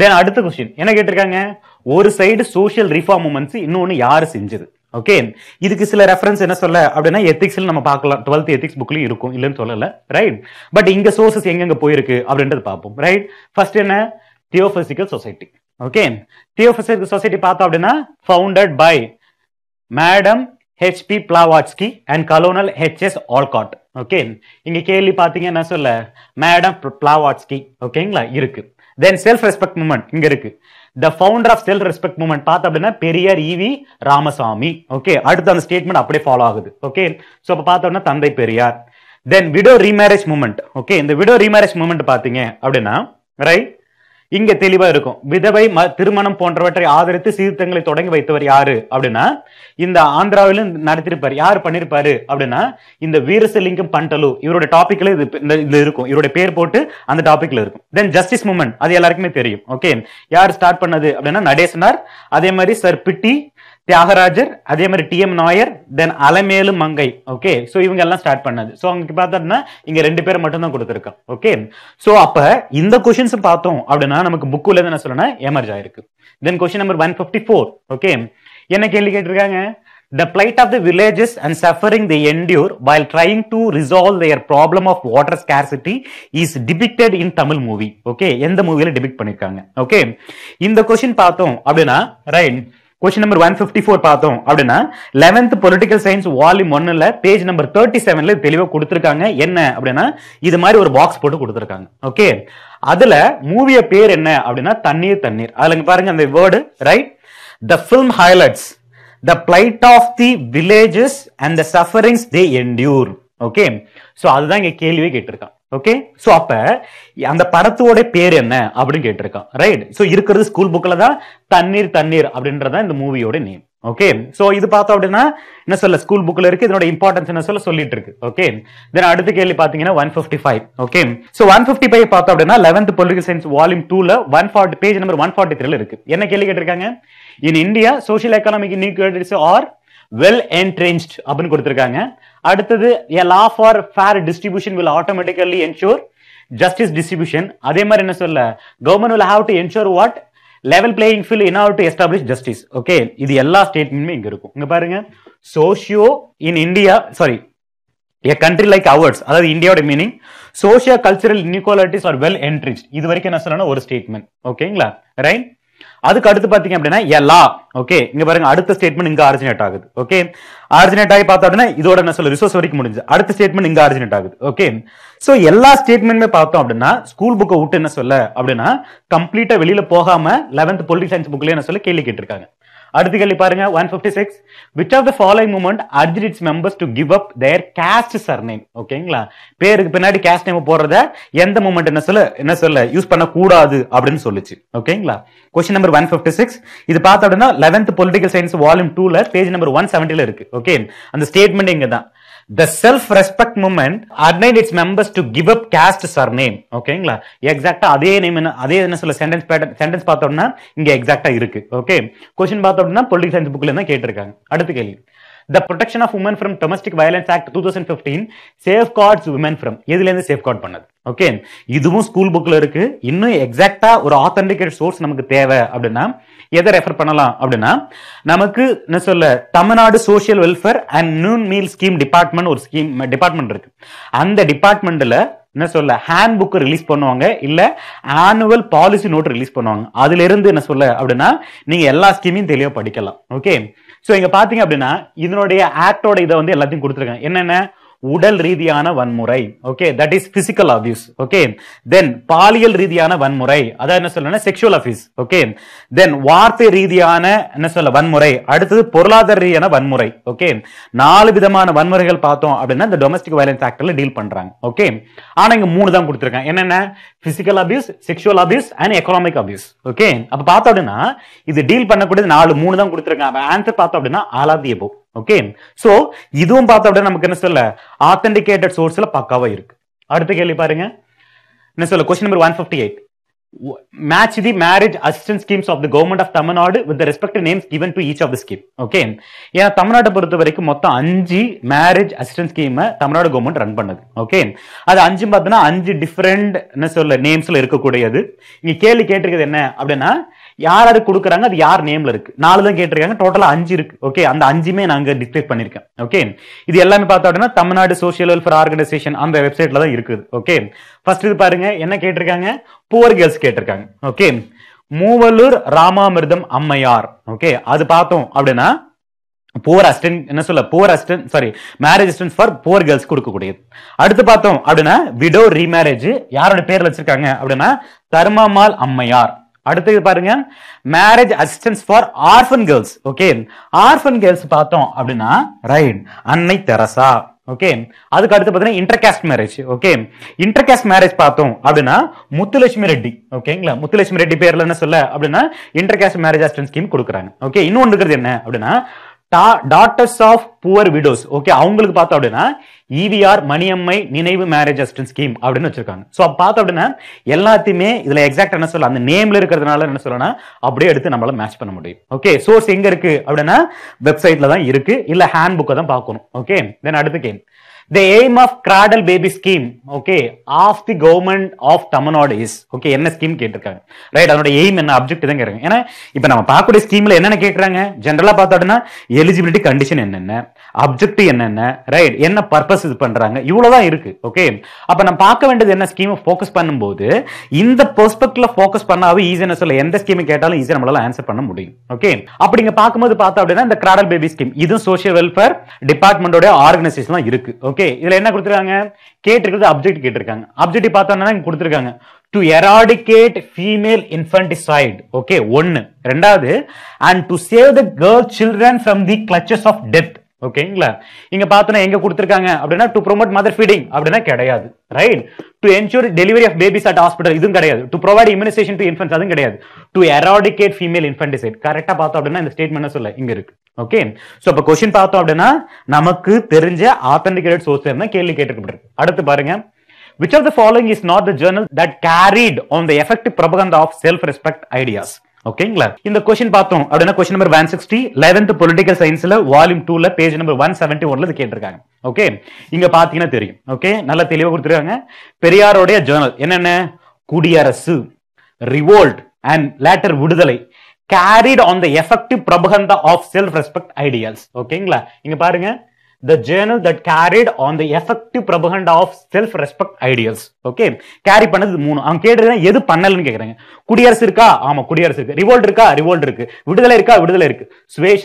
Speaker 1: தென் அடுத்த கொஸ்டின் என்ன கேட்டிருக்காங்க ஒரு சைடு சோஷியல் ரிஃபார்ம் மூமெண்ட்ஸ் இன்னொன்று யார் செஞ்சது ஓகே இதுக்கு சில ரெஃபரன்ஸ் என்ன சொல்ல அப்படின்னா எத்திக்ஸ்ல நம்ம பார்க்கலாம் டுவெல்த் எத்திக்ஸ் புக்லயும் இருக்கும் இல்லைன்னு சொல்லல ரைட் பட் இங்க சோர்சஸ் எங்கெங்க போயிருக்கு அப்படின்றது பார்ப்போம் ரைட் ஃபர்ஸ்ட் என்ன theosophical society okay theosophical society பார்த்தோம் அப்படின்னா founded by madam HP Blavatsky and colonel HS Olcott okay இங்க கேள்வி பாத்தீங்க என்ன சொல்ல மேடம் பிளாவாட்ஸ்கி ஓகேங்களா இருக்கு தென் செல்ஃப் ரெஸ்பெக்ட் மூமெண்ட் இங்க இருக்கு the founder of self respect movement பார்த்த அப்படின்னா Periyar EV e Ramasamy okay அடுத்து அந்த ஸ்டேட்மெண்ட் அப்படியே ஃபாலோ ஆகுது ஓகே ஸோ இப்போ பார்த்தோம்னா தந்தை Periyar then widow remarriage movement okay இந்த விடோ ரீமேரேஜ் மூமெண்ட் பார்த்தீங்க அப்படின்னா ரைட் இங்க தெளிவா இருக்கும் விதவை திருமணம் போன்றவற்றை ஆதரித்து சீர்திருத்தங்களை தொடங்கி வைத்தவர் யாரு அப்படின்னா இந்த ஆந்திராவிலும் நடத்திருப்பாரு யார் பண்ணிருப்பாரு அப்படின்னா இந்த வீரசலிங்கம் பண்டலு இவரோட டாபிக்ல இது இந்த இருக்கும் இவருடைய பேர் போட்டு அந்த டாபிக்ல இருக்கும் தென் ஜஸ்டிஸ் மூமெண்ட் அது எல்லாருக்குமே தெரியும் ஓகே யார் ஸ்டார்ட் பண்ணது அப்படின்னா நடேசனார் அதே மாதிரி சர் பிட்டி தியாகராஜர் அதே மாதிரி T M Nair then Alamelu Mangai okay so இவங்க எல்லாம் ஸ்டார்ட் பண்ணது ஸோ அவங்க பார்த்தோம்னா இங்க ரெண்டு பேர் மட்டும் தான் கொடுத்துருக்கோம் ஓகே ஸோ அப்ப இந்த கொஸ்டின்ஸ் பார்த்தோம் அப்படின்னா நமக்கு புக்குல என்ன சொல்லணும் எமர்ஜ் ஆயிருக்கு then question number one fifty four okay என்ன கேள்வி கேட்டிருக்காங்க the blight of the villages and suffering the endure while trying to resolve their problem of water scarcity is depicted in Tamil movie okay எந்த மூவியில depict பண்ணிருக்காங்க okay இந்த question பார்த்தோம் அப்படின்னா right question number one fifty four பார்த்தோம் அப்படின்னா eleventh political science volume ஒன்னில் page number thirty செவன்ல தெளிவாக கொடுத்துருக்காங்க என்ன அப்படின்னா இது மாதிரி ஒரு பாக்ஸ் போட்டு கொடுத்துருக்காங்க ஓகே அதில் மூவிய பேர் என்ன அப்படின்னா தண்ணீர் தண்ணீர் அதில் பாருங்க அந்த word right the film highlights the blight of the villages and the sufferings the endure okay so அதுதான் இங்க கேள்வியே கேட்டிருக்கான் ஓகே ஸோ அப்ப அந்த படத்தோட பேர் என்ன அப்படின்னு கேட்டிருக்கான் ரைட் ஸோ இருக்கிறது ஸ்கூல் புக்கில் தான் தண்ணீர் தண்ணீர் அப்படின்றதான் இந்த மூவியோட நேம் ஓகே ஸோ இது பார்த்தோம் அப்படின்னா என்ன சொல்ல ஸ்கூல் புக்கில் இருக்கு இதனோட இம்பார்ட்டன்ஸ் என்ன சொல்ல சொல்லிட்டு இருக்கு ஓகே தென் அடுத்த கேள்வி பார்த்தீங்கன்னா one fifty five okay so one fifty five பார்த்தோம் அப்படின்னா லெவன்த் பொலிட்டிகல் சயின்ஸ் வால்யூம் டூல one forty page number one forty த்ரீல இருக்கு என்ன கேள்வி கேட்டிருக்காங்க in India social economic inequalities are well entrenched அப்படின்னு கொடுத்துருக்காங்க அடுத்தது a law for fair distribution will automatically ensure justice distribution அதே மாதிரி என்ன சொல்ல government will have to ensure what level playing field in or to establish justice okay இது எல்லா ஸ்டேட்மெண்ட்டுமே இங்க இருக்கும் இங்க பாருங்க socio in India sorry a country like ours அதாவது இந்தியாவோட meaning socio cultural inequalities are well entrenched இது வரைக்கும் என்ன சொல்லணும் ஒரு ஸ்டேட்மெண்ட் ஓகேங்களா ரைட் அதுக்கு அடுத்து பாத்தீங்க அப்படின்னா எல்லா ஓகே இங்க பாருங்க அடுத்த ஸ்டேட்மெண்ட் இங்க ஆரிஜினேட் ஆகுது ஓகே ஆரிஜினேட் ஆகி பார்த்தா அப்படின்னா இதோட என்ன சொல்ல ரிசோர்ஸ் வரைக்கும் முடிஞ்சு அடுத்த ஸ்டேட்மெண்ட் இங்க ஆரிஜினேட் ஆகுது ஓகே சோ எல்லா ஸ்டேட்மெண்ட்மே பார்த்தோம் அப்படின்னா ஸ்கூல் புக்கை விட்டு என்ன சொல்ல அப்படின்னா கம்ப்ளீட்டா வெளியில போகாம லெவன்த் பொலிட்டிக் சயின்ஸ் புக்ல என்ன சொல்ல கேள்வி கேட்டிருக்காங்க அடுத்து கேள்வி பாருங்க one fifty six which of the following movement urged its members to give up their caste surname ஓகேங்களா பேருக்கு பின்னாடி கேஸ்ட் நேம் போடுறத எந்த மூமெண்ட் என்ன சொல்ல என்ன சொல்ல யூஸ் பண்ணக்கூடாது அப்படின்னு சொல்லுச்சு ஓகேங்களா question number one fifty six இது பார்த்தோம்னா லெவன்த் பொலிட்டிக்கல் சயின்ஸ் வால்யூம் டூல பேஜ் நம்பர் ஒன் செவன்ட்டில இருக்கு ஓகே அந்த ஸ்டேட்மெண்ட் இங்க தான் த செல்ஃப் ரெஸ்பெக்ட் மூமெண்ட் அட்னைட் its members to give up caste surname ஓகேங்களா எக்ஸாக்டா அதே நேம் என்ன அதே என்ன சொல்ல சென்டென்ஸ் பேட்டர்ன் சென்டென்ஸ் பார்த்தோம்னா இங்க எக்ஸாக்டா இருக்கு ஓகே கொஸ்டின் பார்த்தோம்னா பொலிட்டிகல் சயின்ஸ் புக்ல தான் கேட்டிருக்காங்க அடுத்த கேள்வி the protection of women from domestic violence act two thousand fifteen safeguards women from இதுலேருந்து சேஃப் கார்ட் பண்ணது ஓகே இதுவும் ஸ்கூல் புக்ல இருக்கு இன்னும் எக்ஸாக்டா ஒரு ஆத்தன்டிகேட் சோர்ஸ் நமக்கு தேவை அப்படின்னா எதை ரெஃபர் பண்ணலாம் அப்படின்னா நமக்கு என்ன சொல்ல Tamil Nadu social welfare and noon meal scheme department ஒரு ஸ்கீம் டிபார்ட்மெண்ட் இருக்கு அந்த டிபார்ட்மெண்ட்ல என்ன சொல்ல ஹேண்ட் புக் ரிலீஸ் பண்ணுவாங்க இல்ல ஆனுவல் பாலிசி நோட் ரிலீஸ் பண்ணுவாங்க அதுல இருந்து என்ன சொல்ல அப்படின்னா நீங்க எல்லா ஸ்கீமையும் தெளிவா படிக்கலாம் ஓகே ஸோ இங்க பாத்தீங்க அப்படின்னா இதனுடைய ஆக்டோட இதை வந்து எல்லாத்தையும் கொடுத்துருக்காங்க என்னென்ன உடல் ரீதியான வன்முறை okay that is physical abuse okay then பாலியல் ரீதியான வன்முறை அதான் என்ன சொல்லணும் செக்ஷுவல் அபியூஸ் ஓகே தென் வார்த்தை ரீதியான என்ன சொல்ல வன்முறை அடுத்தது பொருளாதார ரீதியான வன்முறை ஓகே நாலு விதமான வன்முறைகள் பார்த்தோம் அப்படின்னா இந்த டொமஸ்டிக் வயலன்ஸ் ஆக்டர்ல டீல் பண்றாங்க ஓகே ஆனா இங்க மூணு தான் கொடுத்துருக்கேன் என்னென்ன physical abuse sexual abuse and economic abuse okay அப்ப பார்த்தோம் அப்படின்னா இது டீல் பண்ணக்கூடியது நாலு மூணு தான் கொடுத்துருக்காங்க ஆன்சர் பார்த்தோம் அப்படின்னா ஆலாதியபோ ஓகே சோ இதுவும் பார்த்தோம் அப்படின்னா நமக்கு என்ன சொல்ல ஆத்தென்டிகேட்டட் சோர்ஸ்ல பக்காவா இருக்கு அடுத்த கேள்வி பாருங்க என்ன சொல்ல question number one fifty eight match the marriage assistance schemes of the government of Tamil Nadu Nadu with names respective names given of scheme okay the ஏன்னா தமிழ்நாட்டை பொறுத்த வரைக்கும் மொத்தம் அஞ்சு மேரேஜ் அசிஸ்டன்ஸ் ஸ்கீமை தமிழ்நாடு கவர்மெண்ட் ரன் பண்ணுது ஓகே அது அஞ்சு பார்த்தோன்னா அஞ்சு டிஃப்ரெண்ட் என்ன சொல்ல நேம்ஸ்ல இருக்கக்கூடியது இங்க கேள்வி கேட்டிருக்கிறது என்ன அப்படின்னா யார் யார் கொடுக்குறாங்க அது யார் நேம்ல இருக்கு நாலு தான் கேட்டிருக்காங்க டோட்டலா அஞ்சு இருக்கு ஓகே அந்த அஞ்சுமே நாங்க டிஸ்பிளே பண்ணிருக்கேன் ஓகே இது எல்லாமே பார்த்தோம் அப்படின்னா தமிழ்நாடு சோசியல் வெல்ஃபேர் ஆர்கனைசேஷன் அந்த வெப்சைட்ல தான் இருக்குது ஓகே ஃபர்ஸ்ட் இது பாருங்க என்ன கேட்டிருக்காங்க புவர் கேர்ள்ஸ் கேட்டிருக்காங்க ஓகே மூவலூர் ராமாமிர்தம் அம்மையார் ஓகே அது பார்த்தோம் அப்படின்னா புவர் அஸ்டன் என்ன சொல்ல poor assistance sorry marriage assistance for poor girls கொடுக்கக்கூடியது அடுத்து பார்த்தோம் அப்படின்னா விடோ ரீமேரேஜ் யாரோட பேர்ல வச்சிருக்காங்க அப்படின்னா தர்மமால் அம்மையார் அடுத்தது பாருங்க marriage assistance for orphan girls okay orphan girls பார்த்தோம் அப்படின்னா ரைட் அன்னை தெரசா ஓகே அதுக்கு அடுத்து பார்த்தீங்கன்னா inter marriage okay intercaste marriage பார்த்தோம் அப்படின்னா முத்துலட்சுமி ரெட்டி ஓகேங்களா முத்துலட்சுமி ரெட்டி பேர்ல என்ன சொல்ல அப்படின்னா இன்டர் மேரேஜ் அசிஸ்டன்ஸ் ஸ்கீம் கொடுக்குறாங்க ஓகே இன்னொன்று என்ன அப்படின்னா daughters of poor widows okay அவங்களுக்கு பார்த்தோம் அப்படின்னா இவிஆர் e மணியம்மை நினைவு மேரேஜ் அசிஸ்டன்ட் ஸ்கீம் அப்படின்னு வச்சிருக்காங்க ஸோ பார்த்தோம் அப்படின்னா எல்லாத்தையுமே இதில் எக்ஸாக்ட் என்ன சொல்லலாம் அந்த நேம்ல இருக்கிறதுனால என்ன சொல்லணும்னா அப்படியே எடுத்து நம்மளால மேட்ச் பண்ண முடியும் ஓகே சோர்ஸ் எங்க இருக்கு அப்படின்னா வெப்சைட்ல தான் இருக்கு இல்லை ஹேண்ட் புக்கை தான் பார்க்கணும் ஓகே தென் அடுத்த came the aim of cradle baby scheme okay of the government of tamil is okay என்ன ஸ்கீம் கேட்டிருக்காங்க ரைட் அதனோட எய்ம் என்ன அப்ஜெக்ட் தான் கேட்குறாங்க ஏன்னா இப்போ நம்ம பார்க்கக்கூடிய ஸ்கீம்ல என்னென்ன கேட்குறாங்க ஜென்ரலாக பார்த்தோம்னா எலிஜிபிலிட்டி கண்டிஷன் என்னென்ன அப்ஜெக்ட் என்னென்ன ரைட் என்ன பர்பஸ் இது பண்ணுறாங்க தான் இருக்கு ஓகே அப்போ நம்ம பார்க்க வேண்டியது என்ன ஸ்கீமை ஃபோக்கஸ் பண்ணும்போது இந்த பெர்ஸ்பெக்டிவ்ல ஃபோக்கஸ் பண்ணாவே ஈஸியான சொல்ல எந்த ஸ்கீமை கேட்டாலும் ஈஸியாக நம்மளால ஆன்சர் பண்ண முடியும் ஓகே அப்படிங்க பார்க்கும்போது பார்த்தோம் அப்படின்னா இந்த கிராடல் பேபி ஸ்கீம் இதுவும் சோஷியல் வெல்ஃபேர் டிபார்ட்மெண்டோட ஆர்கனைசேஷன்லாம் இருக்கு ஓகே ஓகே இதுல என்ன கொடுத்துருக்காங்க கேட்டிருக்கிறது அப்ஜெக்ட் கேட்டிருக்காங்க அப்ஜெக்ட் பார்த்தோம்னா கொடுத்துருக்காங்க to eradicate female infanticide okay ஒன்னு ரெண்டாவது and to save the girl children from the clutches of death ஓகேங்களா இங்க பார்த்தோன்னா எங்க கொடுத்துருக்காங்க அப்படின்னா டு ப்ரொமோட் மதர் ஃபீடிங் அப்படின்னா கிடையாது right to ensure delivery of babies at hospital இதுவும் கிடையாது to provide immunisation to infants அதுவும் கிடையாது டு எராடிகேட் ஃபீமேல் இன்ஃபன்டிசைட் கரெக்டா பார்த்தோம் அப்படின்னா இந்த ஸ்டேட்மெண்ட் சொல்ல இங்க இருக்கு ஓகே ஸோ இப்போ கொஸ்டின் பார்த்தோம் அப்படின்னா நமக்கு தெரிஞ்ச ஆத்தன்டிகேட்டட் சோர்ஸ் தான் கேள்வி கேட்டுக்கப்பட்டிருக்கு அடுத்து பாருங்க which of the following is not the journal that carried on the effective propaganda of self respect ideas ஓகேங்களா இந்த கொஸ்டின் பார்த்தோம் அப்படின்னா question number one sixty eleventh political சயின்ஸ்ல வால்யூம் டூல பேஜ் நம்பர் ஒன் செவன்டி ஒன்ல இது கேட்டிருக்காங்க ஓகே இங்க பாத்தீங்கன்னா தெரியும் ஓகே நல்லா தெளிவாக கொடுத்துருக்காங்க பெரியாருடைய ஜேர்னல் என்னென்ன Kudiyarasu revolt and later Viduthalai carried on the effective propaganda of self respect ideals ஓகேங்களா இங்க பாருங்க the journal that carried on the effective propaganda of self respect ideals okay carry பண்ணது மூணு அவங்க கேட்டுருக்கேன் எது பண்ணலன்னு கேட்குறாங்க குடியரசு இருக்கா ஆமா குடியரசு இருக்கு ரிவோல்ட் இருக்கா ரிவோல்ட் இருக்கு விடுதலை இருக்கா விடுதலை இருக்கு சுவேஷ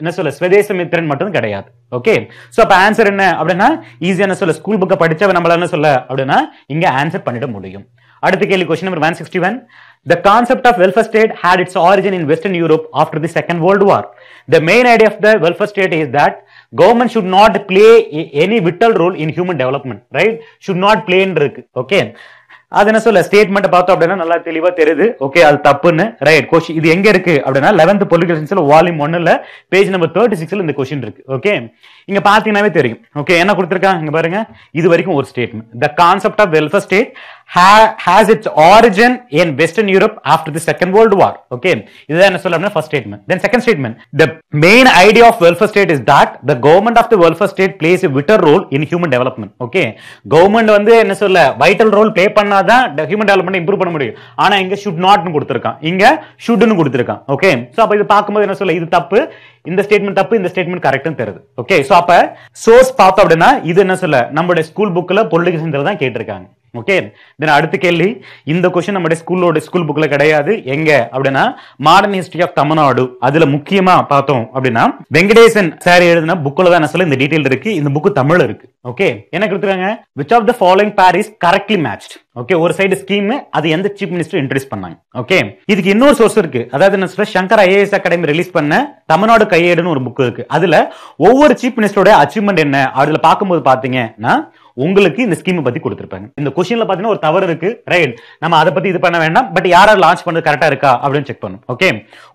Speaker 1: என்ன சொல்ல சுவதேச மித்திரன் மட்டும் கிடையாது ஓகே சோ அப்ப ஆன்சர் என்ன அப்படின்னா ஈஸியா என்ன சொல்ல ஸ்கூல் புக்கை படிச்சவன் நம்மள என்ன சொல்ல அப்படின்னா இங்க ஆன்சர் பண்ணிட முடியும் அடுத்த கேள்வி question number one sixty one The concept of welfare state had its origin in Western Europe after the Second World War. The main idea of the welfare state is that government should not play any vital role in human development, right? Should not play in இருக்கு okay அது என்ன சொல்ல statement பார்த்தோம் அப்படின்னா நல்லா தெளிவா தெரியுது okay அது தப்புன்னு ரைட் கொஸ்டின் இது எங்க இருக்கு அப்படின்னா லெவன்த் பொலிட்டிகல் சயின்ஸ்ல வால்யூம் ஒன்னுல பேஜ் நம்பர் தேர்ட்டி சிக்ஸ்ல இந்த கொஸ்டின் இருக்கு ஓகே இங்க பாத்தீங்கன்னாவே தெரியும் ஓகே என்ன கொடுத்துருக்காங்க இங்க பாருங்க இது வரைக்கும் ஒரு statement the concept of welfare state ha has its origin in Western Europe after the Second World War. Okay, this is the first statement. Then second statement, the main idea of welfare state is that the government of the welfare state plays a vital role in human development. Okay, government வந்து என்ன சொல்ல vital role play பண்ணாதான் human development improve பண்ண முடியும். ஆனா இங்க should notனு கொடுத்திருக்கான். இங்க shouldனு கொடுத்திருக்கான். Okay, so அப்ப இது பார்க்கும்போது என்ன சொல்ல இது தப்பு இந்த ஸ்டேட்மெண்ட் தப்பு இந்த ஸ்டேட்மெண்ட் கரெக்ட்னு தெரியுது ஓகே ஸோ அப்ப சோர்ஸ் பார்த்தோம் அப்படின்னா இது என்ன சொல்ல நம்மளுடைய ஸ்கூல் புக்ல பொலிட்டிக்ஸ் தான் கேட்டிருக்காங்க ஓகே தென் அடுத்த கேள்வி இந்த கொஸ்டின் நம்முடைய ஸ்கூலோட ஸ்கூல் புக்ல கிடையாது எங்க அப்படின்னா மாடர்ன் ஹிஸ்டரி ஆஃப் தமிழ்நாடு அதுல முக்கியமா பார்த்தோம் அப்படின்னா வெங்கடேசன் சார் எழுதின புக்ல தான் சொல்ல இந்த டீடைல் இருக்கு இந்த புக்கு தமிழ் இருக்கு ஓகே என்ன கொடுத்துருக்காங்க which of the following pairs correctly match okay ஒரு சைடு ஸ்கீம் அது எந்த சீஃப் மினிஸ்டர் இன்ட்ரடியூஸ் பண்ணாங்க ஓகே இதுக்கு இன்னொரு சோர்ஸ் இருக்கு அதாவது என்ன சொல்ல சங்கர் ஐஏஎஸ் அகாடமி ரிலீஸ் பண்ண தமிழ்நாடு கையேடுன்னு ஒரு புக் இருக்கு அதுல ஒவ்வொரு சீஃப் மினிஸ்டரோட அச்சீவ்மெண்ட் என்ன அதுல பார்க்கும்போது பாத்தீங்கன்னா உங்களுக்கு இந்த ஸ்கீம் பத்தி கொடுத்துருப்பாங்க இந்த கொஸ்டின்ல பாத்தீங்கன்னா ஒரு தவறு இருக்கு ரைட் நம்ம அதை பத்தி இது பண்ண வேண்டாம் பட் யார் லான்ச் பண்ணது கரெக்டா இருக்கா அப்படின்னு செக் பண்ணும் ஓகே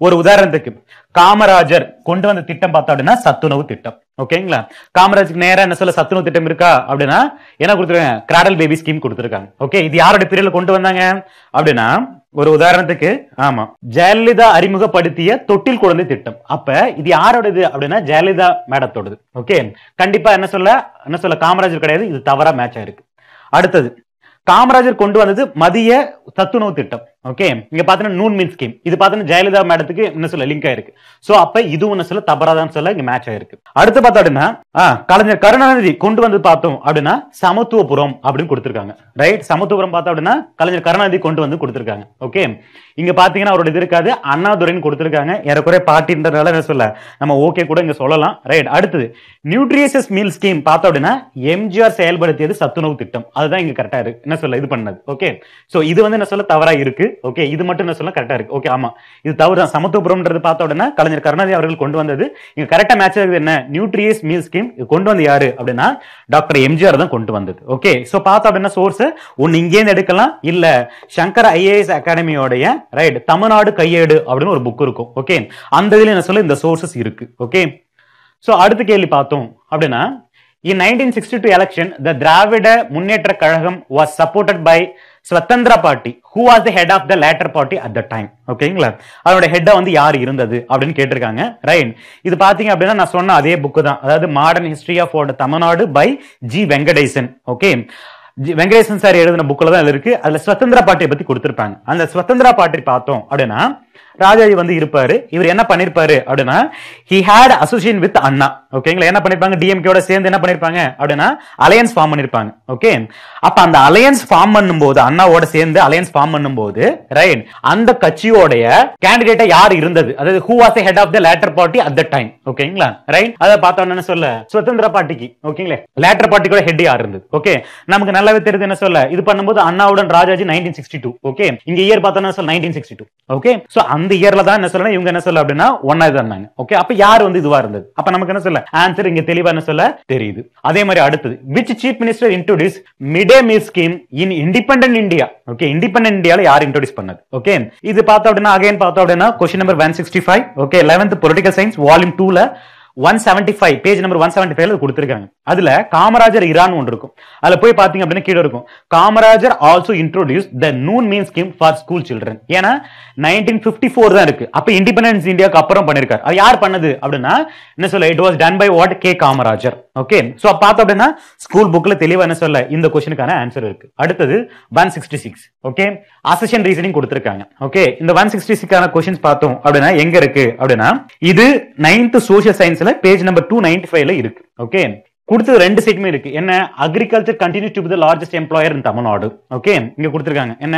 Speaker 1: ஒரு உதாரணத்துக்கு காமராஜர் கொண்டு வந்த திட்டம் பார்த்தா அப்படின்னா சத்துணவு திட்டம் ஓகேங்களா காமராஜுக்கு நேரம் என்ன சொல்ல சத்துணவு திட்டம் இருக்கா அப்படின்னா என்ன கொடுத்துருக்காங்க கிராடல் பேபி ஸ்கீம் கொடுத்துருக்காங்க ஓகே இது யாரோட பிரிவில் கொண்டு வந்தாங்க அப்படின்னா ஒரு உதாரணத்துக்கு ஆமா ஜெயலலிதா அறிமுகப்படுத்திய தொட்டில் குழந்தை திட்டம் அப்ப இது யாரோடது அப்படின்னா ஜெயலலிதா மேடத்தோடது ஓகே கண்டிப்பா என்ன சொல்ல என்ன சொல்ல காமராஜர் கிடையாது இது தவறா மேட்ச் ஆயிருக்கு அடுத்தது காமராஜர் கொண்டு வந்தது மதிய சத்துணவு திட்டம் ஓகே இங்க பாத்தீங்கன்னா நூன் மீன் ஸ்கீம் இது பாத்தீங்கன்னா ஜெயலலிதா மேடத்துக்கு என்ன சொல்ல லிங்க் ஆயிருக்கு சோ அப்ப இது ஒண்ணு சொல்ல தவறாதான் சொல்ல இங்க மேட்ச் ஆயிருக்கு அடுத்து பார்த்தோம் அப்படின்னா கலைஞர் கருணாநிதி கொண்டு வந்து பார்த்தோம் அப்படின்னா சமத்துவபுரம் அப்படின்னு கொடுத்திருக்காங்க ரைட் சமத்துவபுரம் பார்த்தோம் அப்படின்னா கலைஞர் கருணாநிதி கொண்டு வந்து கொடுத்திருக்காங்க ஓகே இங்க பாத்தீங்கன்னா அவரோட இது இருக்காது அண்ணாதுரைன்னு கொடுத்திருக்காங்க ஏறக்குறைய பாட்டின்றதால என்ன சொல்ல நம்ம ஓகே கூட இங்க சொல்லலாம் ரைட் அடுத்தது நியூட்ரியசஸ் மீல் ஸ்கீம் பார்த்தோம் அப்படின்னா எம்ஜிஆர் செயல்படுத்தியது சத்துணவு திட்டம் அதுதான் இங்க கரெக்டா இருக்கு என்ன சொல்ல இது பண்ணது ஓகே சோ இது வந்து என்ன சொல்ல தவறா இருக்கு ஓகே இது மட்டும் என்ன சொல்ல கரெக்டா இருக்கு ஓகே ஆமா இது தவிர சமத்துவபுரம்ன்றது பார்த்த உடனே கலைஞர் கருணாநிதி அவர்கள் கொண்டு வந்தது இங்கே கரெக்டா மேட்ச் ஆகுது என்ன நியூட்ரியஸ் மீல் ஸ்கீம் கொண்டு வந்து யாரு அப்படின்னா டாக்டர் எம்ஜிஆர் தான் கொண்டு வந்தது ஓகே ஸோ பார்த்தோம் அப்படின்னா சோர்ஸ் ஒன்று இங்கேருந்து எடுக்கலாம் இல்ல சங்கர் ஐஏஎஸ் அகாடமியோடைய ரைட் தமிழ்நாடு கையேடு அப்படின்னு ஒரு புக் இருக்கும் ஓகே அந்த இதுல என்ன சொல்ல இந்த சோர்சஸ் இருக்கு ஓகே ஸோ அடுத்த கேள்வி பார்த்தோம் அப்படின்னா in nineteen sixty two election the Dravida Munnetra Kazhagam was supported by Swatantra party who was the head of the latter party at the time ஓகேங்களா அதோட ஹெட்டா வந்து யார் இருந்தது அப்படின்னு கேட்டிருக்காங்க ரைட் இது பாத்தீங்க அப்படின்னா நான் சொன்ன அதே புக்கு தான் அதாவது modern history of Tamil Nadu by G Venkatesan okay Venkatesan sir எழுதின புக்கில் தான் இருக்கு அதில் ஸ்வதந்திர பாட்டியை பற்றி கொடுத்துருப்பாங்க அந்த ஸ்வதந்திர பாட்டி பார்த்தோம் அப்படின்னா ராஜாஜி வந்து இருப்பாரு இவர் என்ன பண்ணிருப்பாரு அப்படின்னா he had association with Anna ஓகேங்களா என்ன பண்ணிருப்பாங்க டிஎம்கேட சேர்ந்து என்ன பண்ணிருப்பாங்க அப்படின்னா அலையன்ஸ் ஃபார்ம் பண்ணிருப்பாங்க ஓகே அப்ப அந்த அலையன்ஸ் ஃபார்ம் பண்ணும்போது அண்ணாவோட சேர்ந்து அலையன்ஸ் ஃபார்ம் பண்ணும்போது ரைட் அந்த கட்சியோடைய கேண்டிடேட்டா யார் இருந்தது அதாவது who was head of the latter party at the time ஓகேங்களா ரைட் அதை என்ன சொல்ல சுதந்திர பார்ட்டிக்கு ஓகேங்களா லேட்டர் பார்ட்டியோட ஹெட் யார் இருந்தது ஓகே நமக்கு நல்லாவே தெரியுது என்ன சொல்ல இது பண்ணும்போது அண்ணாவுடன் Rajaji nineteen sixty two okay இங்க இயர் பார்த்தோம் சொல்ல nineteen sixty two okay so அந்த இயர்ல தான் என்ன சொல்லணும் இவங்க என்ன சொல்ல அப்படின்னா ஒன்னா இருந்தாங்க ஓகே அப்ப யார் வந்து இதுவா இருந்தது அப்ப நமக்கு என்ன சொல்ல ஆன்சர் இங்க தெளிவா என்ன சொல்ல தெரியுது அதே மாதிரி அடுத்தது which chief minister introduced midday meal scheme in independent India okay independent இந்தியால யார் இன்ட்ரோடியூஸ் பண்ணது ஓகே இது பார்த்தோம் அப்படின்னா அகைன் பார்த்தோம் அப்படின்னா question number one sixty five okay eleventh political science volume டூல one seventy five page number one seventy ஃபைவ்ல கொடுத்துருக்காங்க அதுல காமராஜர் ஈரான் ஒன்று இருக்கும் அதுல போய் பாத்தீங்க அப்படின்னா கீழே இருக்கும் Kamarajar also introduce the noon meal scheme for school children ஏன்னா நைன்டீன் பிப்டி ஃபோர் தான் இருக்கு அப்ப இண்டிபெண்டன்ஸ் இந்தியாவுக்கு அப்புறம் பண்ணிருக்காரு அது யார் பண்ணது அப்படின்னா என்ன சொல்ல it was done by what K Kamarajar okay so பார்த்தோம் அப்படின்னா ஸ்கூல் புக்ல தெளிவா என்ன சொல்ல இந்த கொஸ்டினுக்கான ஆன்சர் இருக்கு அடுத்தது one sixty six okay assertion reasoning கொடுத்துருக்காங்க ஓகே இந்த ஒன் சிக்ஸ்டி சிக்ஸான கொஸ்டின்ஸ் பார்த்தோம் அப்படின்னா எங்க இருக்கு அப்படின்னா இது நைன்த் சோசியல் சயின்ஸ்ல பேஜ் நம்பர் டூ நைன்டி ஃபைவ்ல இருக்கு ஓகே கொடுத்தது ரெண்டு சைட்டுமே இருக்கு என்ன agriculture continues to be the largest employer in Tamil Nadu okay இங்க கொடுத்துருக்காங்க என்ன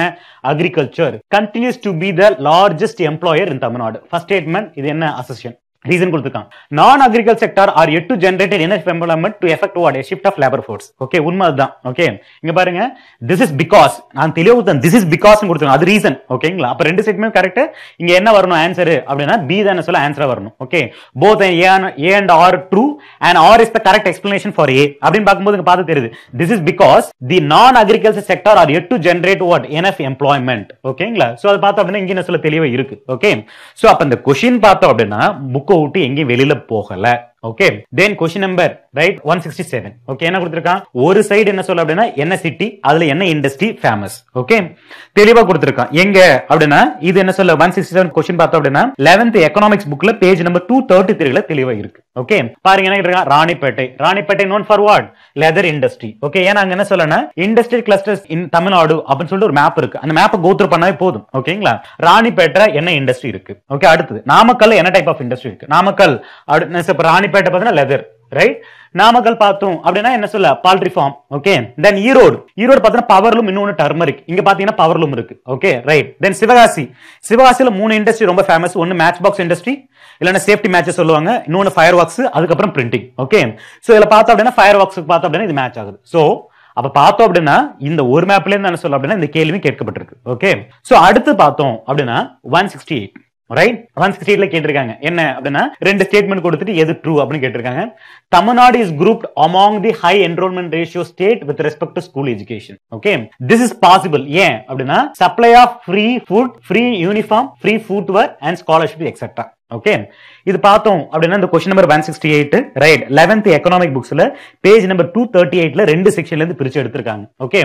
Speaker 1: agriculture continues to be the largest employer in Tamil Nadu first statement இது என்ன அசஷன் ரீசன் கொடுத்துருக்காங்க non agricultural sector are yet to generated enough employment to effect what a shift of labour force okay உண்மை அதுதான் okay இங்க பாருங்க this is because நான் தெளிவு தான் திஸ் இஸ் பிகாஸ் கொடுத்துருக்கேன் அது ரீசன் ஓகேங்களா அப்ப ரெண்டு ஸ்டேட்மெண்ட் கரெக்ட் இங்க என்ன வரணும் ஆன்சர் அப்படின்னா பி தான சொல்ல ஆன்சரா வரணும் okay both A and R true and R is the correct explanation for A அப்படின்னு பார்க்கும்போது பார்த்து தெரியுது this is because the non agriculture sector are yet to generate what enough employment ஓகேங்களா சோ அதை பார்த்தோம் அப்படின்னா இங்க என்ன சொல்ல தெளிவாக இருக்கு ஓகே சோ அப்ப இந்த கொஷின் பார்த்தோம் அப்படின்னா புக் விட்டு எங்கேயும் வெளியில் போகலை okay then question number right one sixty seven okay என்ன கொடுத்துருக்கான் ஒரு சைடு என்ன சொல்ல அப்படின்னா என்ன சிட்டி அதுல என்ன இண்டஸ்ட்ரி ஃபேமஸ் ஓகே தெளிவா கொடுத்துருக்கான் எங்க அப்படின்னா இது என்ன சொல்ல ஒன் சிக்ஸ்டி செவன் கொஸ்டின் பார்த்தோம் அப்படின்னா லெவன்த் எக்கனாமிக்ஸ் புக்ல பேஜ் நம்பர் டூ தேர்ட்டி த்ரீல தெளிவா இருக்கு ஓகே பாருங்க என்ன இருக்கா Ranipet Ranipet known for what leather industry okay ஏன்னா அங்க என்ன சொல்லனா இண்டஸ்ட்ரி கிளஸ்டர்ஸ் இன் தமிழ்நாடு அப்படின்னு சொல்லிட்டு ஒரு மேப் இருக்கு அந்த மேப்பை கோத்ரூ பண்ணாவே போதும் ஓகேங்களா ராணிப்பேட்டை என்ன இண்டஸ்ட்ரி இருக்கு ஓகே அடுத்தது நாமக்கல் என்ன டைப் ஆஃப் இண்டஸ்ட்ரி இருக்கு நாமக்கல் ராணி ராணிப்பேட்டை பார்த்தீங்கன்னா லெதர் ரைட் நாமக்கல் பார்த்தோம் அப்படின்னா என்ன சொல்ல poultry farm okay then Erode Erode பார்த்தீங்கன்னா பவர்லும் இன்னொன்று டர்மரிக் இங்க பாத்தீங்கன்னா பவர்லும் இருக்கு ஓகே ரைட் தென் சிவகாசி சிவகாசியில மூணு இண்டஸ்ட்ரி ரொம்ப ஃபேமஸ் ஒன்று மேட்ச் பாக்ஸ் இண்டஸ்ட்ரி இல்லைன்னா சேஃப்டி மேட்சஸ் சொல்லுவாங்க இன்னொன்று ஃபயர் ஒர்க்ஸ் அதுக்கப்புறம் பிரிண்டிங் ஓகே ஸோ இதில் பார்த்தோம் அப்படின்னா ஃபயர் ஒர்க்ஸுக்கு பார்த்தோம் அப்படின்னா இது மேட்ச் ஆகுது ஸோ அப்ப பார்த்தோம் அப்படின்னா இந்த ஒரு மேப்ல என்ன சொல்ல அப்படின்னா இந்த கேள்வி கேட்கப்பட்டிருக்கு ஓகே சோ அடுத்து பார்த்தோம் அப்படின்னா one sixty eight right one sixty கேட்டிருக்காங்க என்ன அப்படின்னா ரெண்டு ஸ்டேட்மெண்ட் கொடுத்துட்டு எது ட்ரூ அப்படின்னு கேட்டிருக்காங்க Tamil Nadu is group among the high enrollment ratio state with respect to school education okay this is possible ஏன் அப்படின்னா supply of free food free uniform free footwear and scholarship etcetera okay இது பார்த்தோம் அப்படின்னா இந்த question number one sixty eight right eleventh economic புக்ஸ்ல page number two thirty எயிட்ல ரெண்டு செக்ஷன்ல இருந்து பிரிச்சு எடுத்திருக்காங்க ஓகே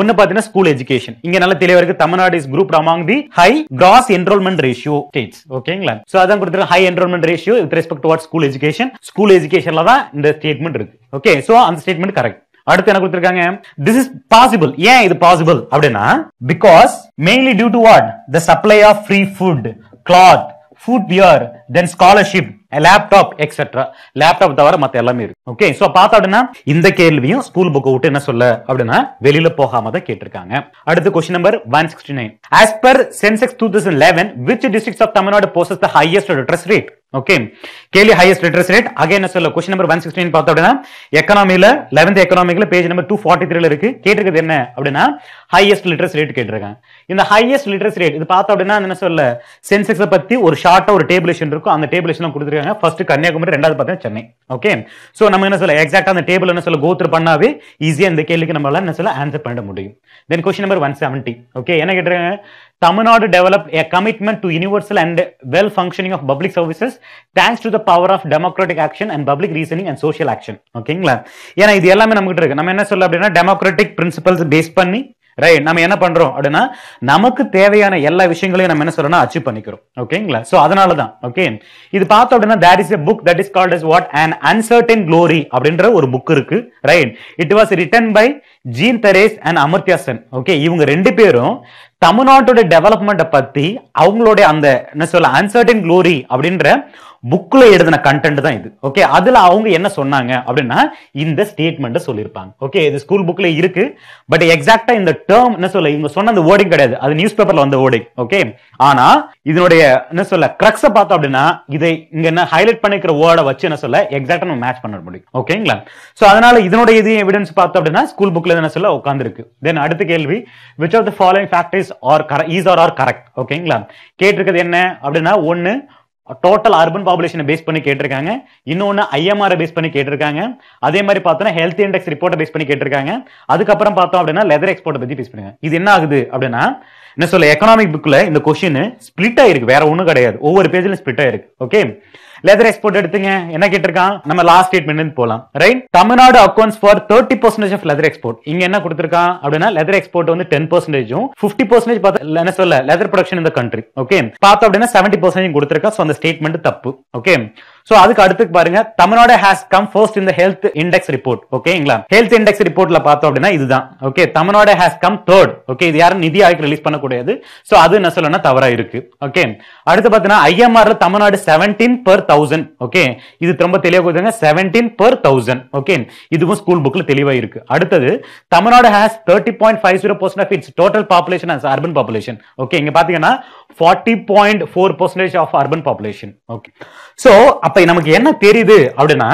Speaker 1: ஒன்னு பாத்தீங்கன்னா ஸ்கூல் எஜுகேஷன் இங்க நல்ல தெளிவா இருக்கு Tamil Nadu is group among the high gross enrollment ratio states ஓகேங்களா சோ அதான் கொடுத்துருக்க high enrollment ratio with respect toward school education school எஜுகேஷன்ல தான் இந்த ஸ்டேட்மெண்ட் இருக்கு ஓகே சோ அந்த ஸ்டேட்மெண்ட் கரெக்ட் அடுத்து என்ன கொடுத்திருக்காங்க திஸ் இஸ் பாசிபிள் ஏன் இது பாசிபிள் அப்படின்னா because mainly due to what the supply of free food cloth footwear then scholarship laptop etcetera laptop தவிர மத்த எல்லாமே இருக்கு ஓகே சோ பார்த்தா அப்படின்னா இந்த கேள்வியும் ஸ்கூல் புக்கை விட்டு என்ன சொல்ல அப்படின்னா வெளியில போகாம தான் கேட்டிருக்காங்க அடுத்து question number one sixty nine as per census two thousand eleven which districts of Tamil Nadu possesses the highest literacy rate okay கேள்வி ஹையஸ்ட் லிட்ரஸ் ரேட் அகைன் சொல்ல கொஸ்டின் நம்பர் ஒன் சிக்ஸ்டீன் பார்த்தோம் அப்படின்னா எக்கனாமியில லெவன்த் எக்கனாமிக்ல பேஜ் நம்பர் டூ ஃபார்ட்டி த்ரீல இருக்கு கேட்டிருக்கிறது என்ன அப்படின்னா ஹையஸ்ட் லிட்ரஸ் ரேட் கேட்டிருக்காங்க இந்த ஹையஸ்ட் லிட்ரஸ் ரேட் இது பார்த்தோம் அப்படின்னா என்ன சொல்ல சென்செக்ஸ் பத்தி ஒரு ஷார்ட்டா ஒரு டேபிளேஷன் இருக்கும் அந்த டேபிளேஷன் கொடுத்துருக்காங்க ஃபர்ஸ்ட் கன்னியாகுமரி ரெண்டாவது பார்த்தீங்கன்னா சென்னை ஓகே ஸோ நம்ம என்ன சொல்ல எக்ஸாக்டா அந்த டேபிள் என்ன சொல்ல கோத்து பண்ணாவே ஈஸியா இந்த கேள்விக்கு நம்மளால என்ன சொல்ல ஆன்சர் பண்ண முடியும் then question number one seventy okay என்ன கேட்டிருக்காங்க Tamil developed a commitment to universal and well functioning of public services thanks to the power of democratic action and public reasoning and social action. ஓகேங்களா ஏன்னா இது எல்லாமே நம்ம கிட்ட இருக்கு நம்ம என்ன சொல்ல அப்படின்னா டெமோக்ராட்டிக் பிரின்சிபல்ஸ் பேஸ் பண்ணி ரைட் நம்ம என்ன பண்றோம் அப்படின்னா நமக்கு தேவையான எல்லா விஷயங்களையும் நம்ம என்ன சொல்லணும் அச்சீவ் பண்ணிக்கிறோம் ஓகேங்களா சோ அதனால தான் ஓகே இது பார்த்தோம் அப்படின்னா that is a book that is called is what and uncertain glory அப்படின்ற ஒரு புக் இருக்கு right it was written by Jean Dreze and Amartya Sen okay இவங்க ரெண்டு பேரும் தமிழ்நாட்டோட டெவலப்மெண்ட்டை பற்றி அவங்களுடைய அந்த என்ன சொல்ல அன்சர்டன் க்ளோரி அப்படின்ற புக்ல எழுதின கண்டென்ட் தான் இது ஓகே அதுல அவங்க என்ன சொன்னாங்க அப்படின்னா இந்த ஸ்டேட்மெண்ட்டை சொல்லியிருப்பாங்க ஓகே இது ஸ்கூல் புக்ல இருக்கு பட் எக்ஸாக்டா இந்த டேர்ம் என்ன சொல்ல இவங்க சொன்ன அந்த ஓடிங் கிடையாது அது நியூஸ் பேப்பர்ல வந்த ஓடிங் ஓகே ஆனா இதனுடைய என்ன சொல்ல கிரக்ஸ பார்த்தோம் அப்படின்னா இதை இங்க என்ன ஹைலைட் பண்ணிக்கிற வேர்டை வச்சு என்ன சொல்ல எக்ஸாக்டா நம்ம மேட்ச் பண்ண முடியும் ஓகேங்களா சோ அதனால இதனுடைய இது எவிடன்ஸ் பார்த்தோம் அப்படின்னா ஸ்கூல் புக்ல என்ன சொல்ல உட்காந்துருக்கு தென் அடுத்த கேள்வி which of the following factors are correct is are are correct ஓகேங்களா கேட்டிருக்கிறது என்ன அப்படின்னா ஒன்னு டோட்டல் அர்பன் பாப்புலேஷனை பேஸ் பண்ணி கேட்டிருக்காங்க இன்னொன்று ஐஎம்ஆரை பேஸ் பண்ணி கேட்டிருக்காங்க அதே மாதிரி பார்த்தோன்னா ஹெல்த் இண்டெக்ஸ் ரிப்போர்ட்டை பேஸ் பண்ணி கேட்டிருக்காங்க அதுக்கப்புறம் பார்த்தோம் அப்படின்னா லெதர் எக்ஸ்போர்ட்டை பற்றி பேஸ் பண்ணுங்க இது என்ன ஆகுது அப்படின்னா என்ன சொல்ல எக்கனாமிக் புக்கில் இந்த கொஷின் ஸ்பிளிட் ஆயிருக்கு வேற ஒன்றும் கிடையாது ஒவ்வொரு பேஜிலும் ஸ்பிளிட் ஆயிருக்கு ஓகே லெதர் எக்ஸ்போர்ட் எடுத்துங்க என்ன கேட்டிருக்கான் நம்ம லாஸ்ட் ஸ்டேட்மெண்ட் போலாம் right Tamil Nadu accounts for thirty percentage of leather export இங்க என்ன கொடுத்திருக்கான் அப்படின்னா லெதர் எக்ஸ்போர்ட் வந்து டென் பர்சன்டேஜும் பிப்டி பர்சன்டேஜ் பார்த்தா என்ன சொல்ல லெதர் ப்ரொடக்ஷன் இந்த கண்ட்ரி ஓகே பார்த்தோம் அப்படின்னா செவன்டி பர்சன்டேஜ் கொடுத்திருக்கா ஸோ அந்த ஸ்டேட்மெண்ட் தப்பு ஓகே சோ அதுக்கு அடுத்து பாருங்க தமிழ்நாடு ஹேஸ் கம் ஃபர்ஸ்ட் இந்த ஹெல்த் இண்டெக்ஸ் ரிப்போர்ட் ஓகேங்களா ஹெல்த் இண்டெக்ஸ் ரிப்போர்ட்ல பார்த்தோம் அப்படின்னா இதுதான் okay Tamil Nadu has come third okay இது யாரும் நிதி ஆயோக் ரிலீஸ் பண்ணக்கூடியது சோ அது என்ன சொல்லணும்னா தவறா இருக்கு ஓகே அடுத்து பாத்தீங்கன்னா ஐஎம்ஆர்ல Tamil Nadu seventeen per thousand okay இது ரொம்ப தெளிவாக கொடுத்தாங்க செவன்டீன் பர் தௌசண்ட் ஓகே இதுவும் ஸ்கூல் புக்ல தெளிவா இருக்கு அடுத்தது Tamil Nadu has thirty point five zero percent of its total population as urban population okay இங்க பாத்தீங்கன்னா forty point four percentage of urban population okay so அப்ப நமக்கு என்ன தெரியுது அப்படின்னா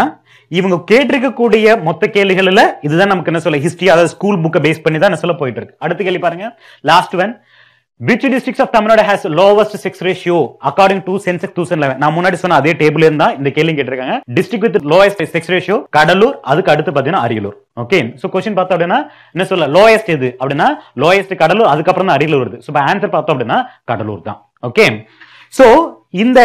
Speaker 1: இவங்க கேட்டிருக்கக்கூடிய மொத்த கேள்விகள்ல இதுதான் நமக்கு என்ன சொல்ல ஹிஸ்டரி அதாவது ஸ்கூல் புக்கை பேஸ் பண்ணி தான் என்ன சொல்ல போயிட்டு இருக்கு அடுத்த கேள்வி பாருங்க last one which districts of Tamil Nadu has lowest sex ratio according to census thousand eleven நான் முன்னாடி சொன்ன அதே டேபிள் இருந்தா இந்த கேள்வி கேட்டிருக்காங்க district with lowest sex ratio Cuddalore அதுக்கு அடுத்து பாத்தீங்கன்னா அரியலூர் ஓகே ஸோ கொஸ்டின் பார்த்தோம் அப்படின்னா என்ன சொல்ல லோயஸ்ட் எது அப்படின்னா லோயஸ்ட் கடலூர் அதுக்கப்புறம் தான் அரியலூர் வருது ஸோ ஆன்சர் பார்த்தோம் அப்படின்னா கடலூர் தான் ஓகே சோ இந்த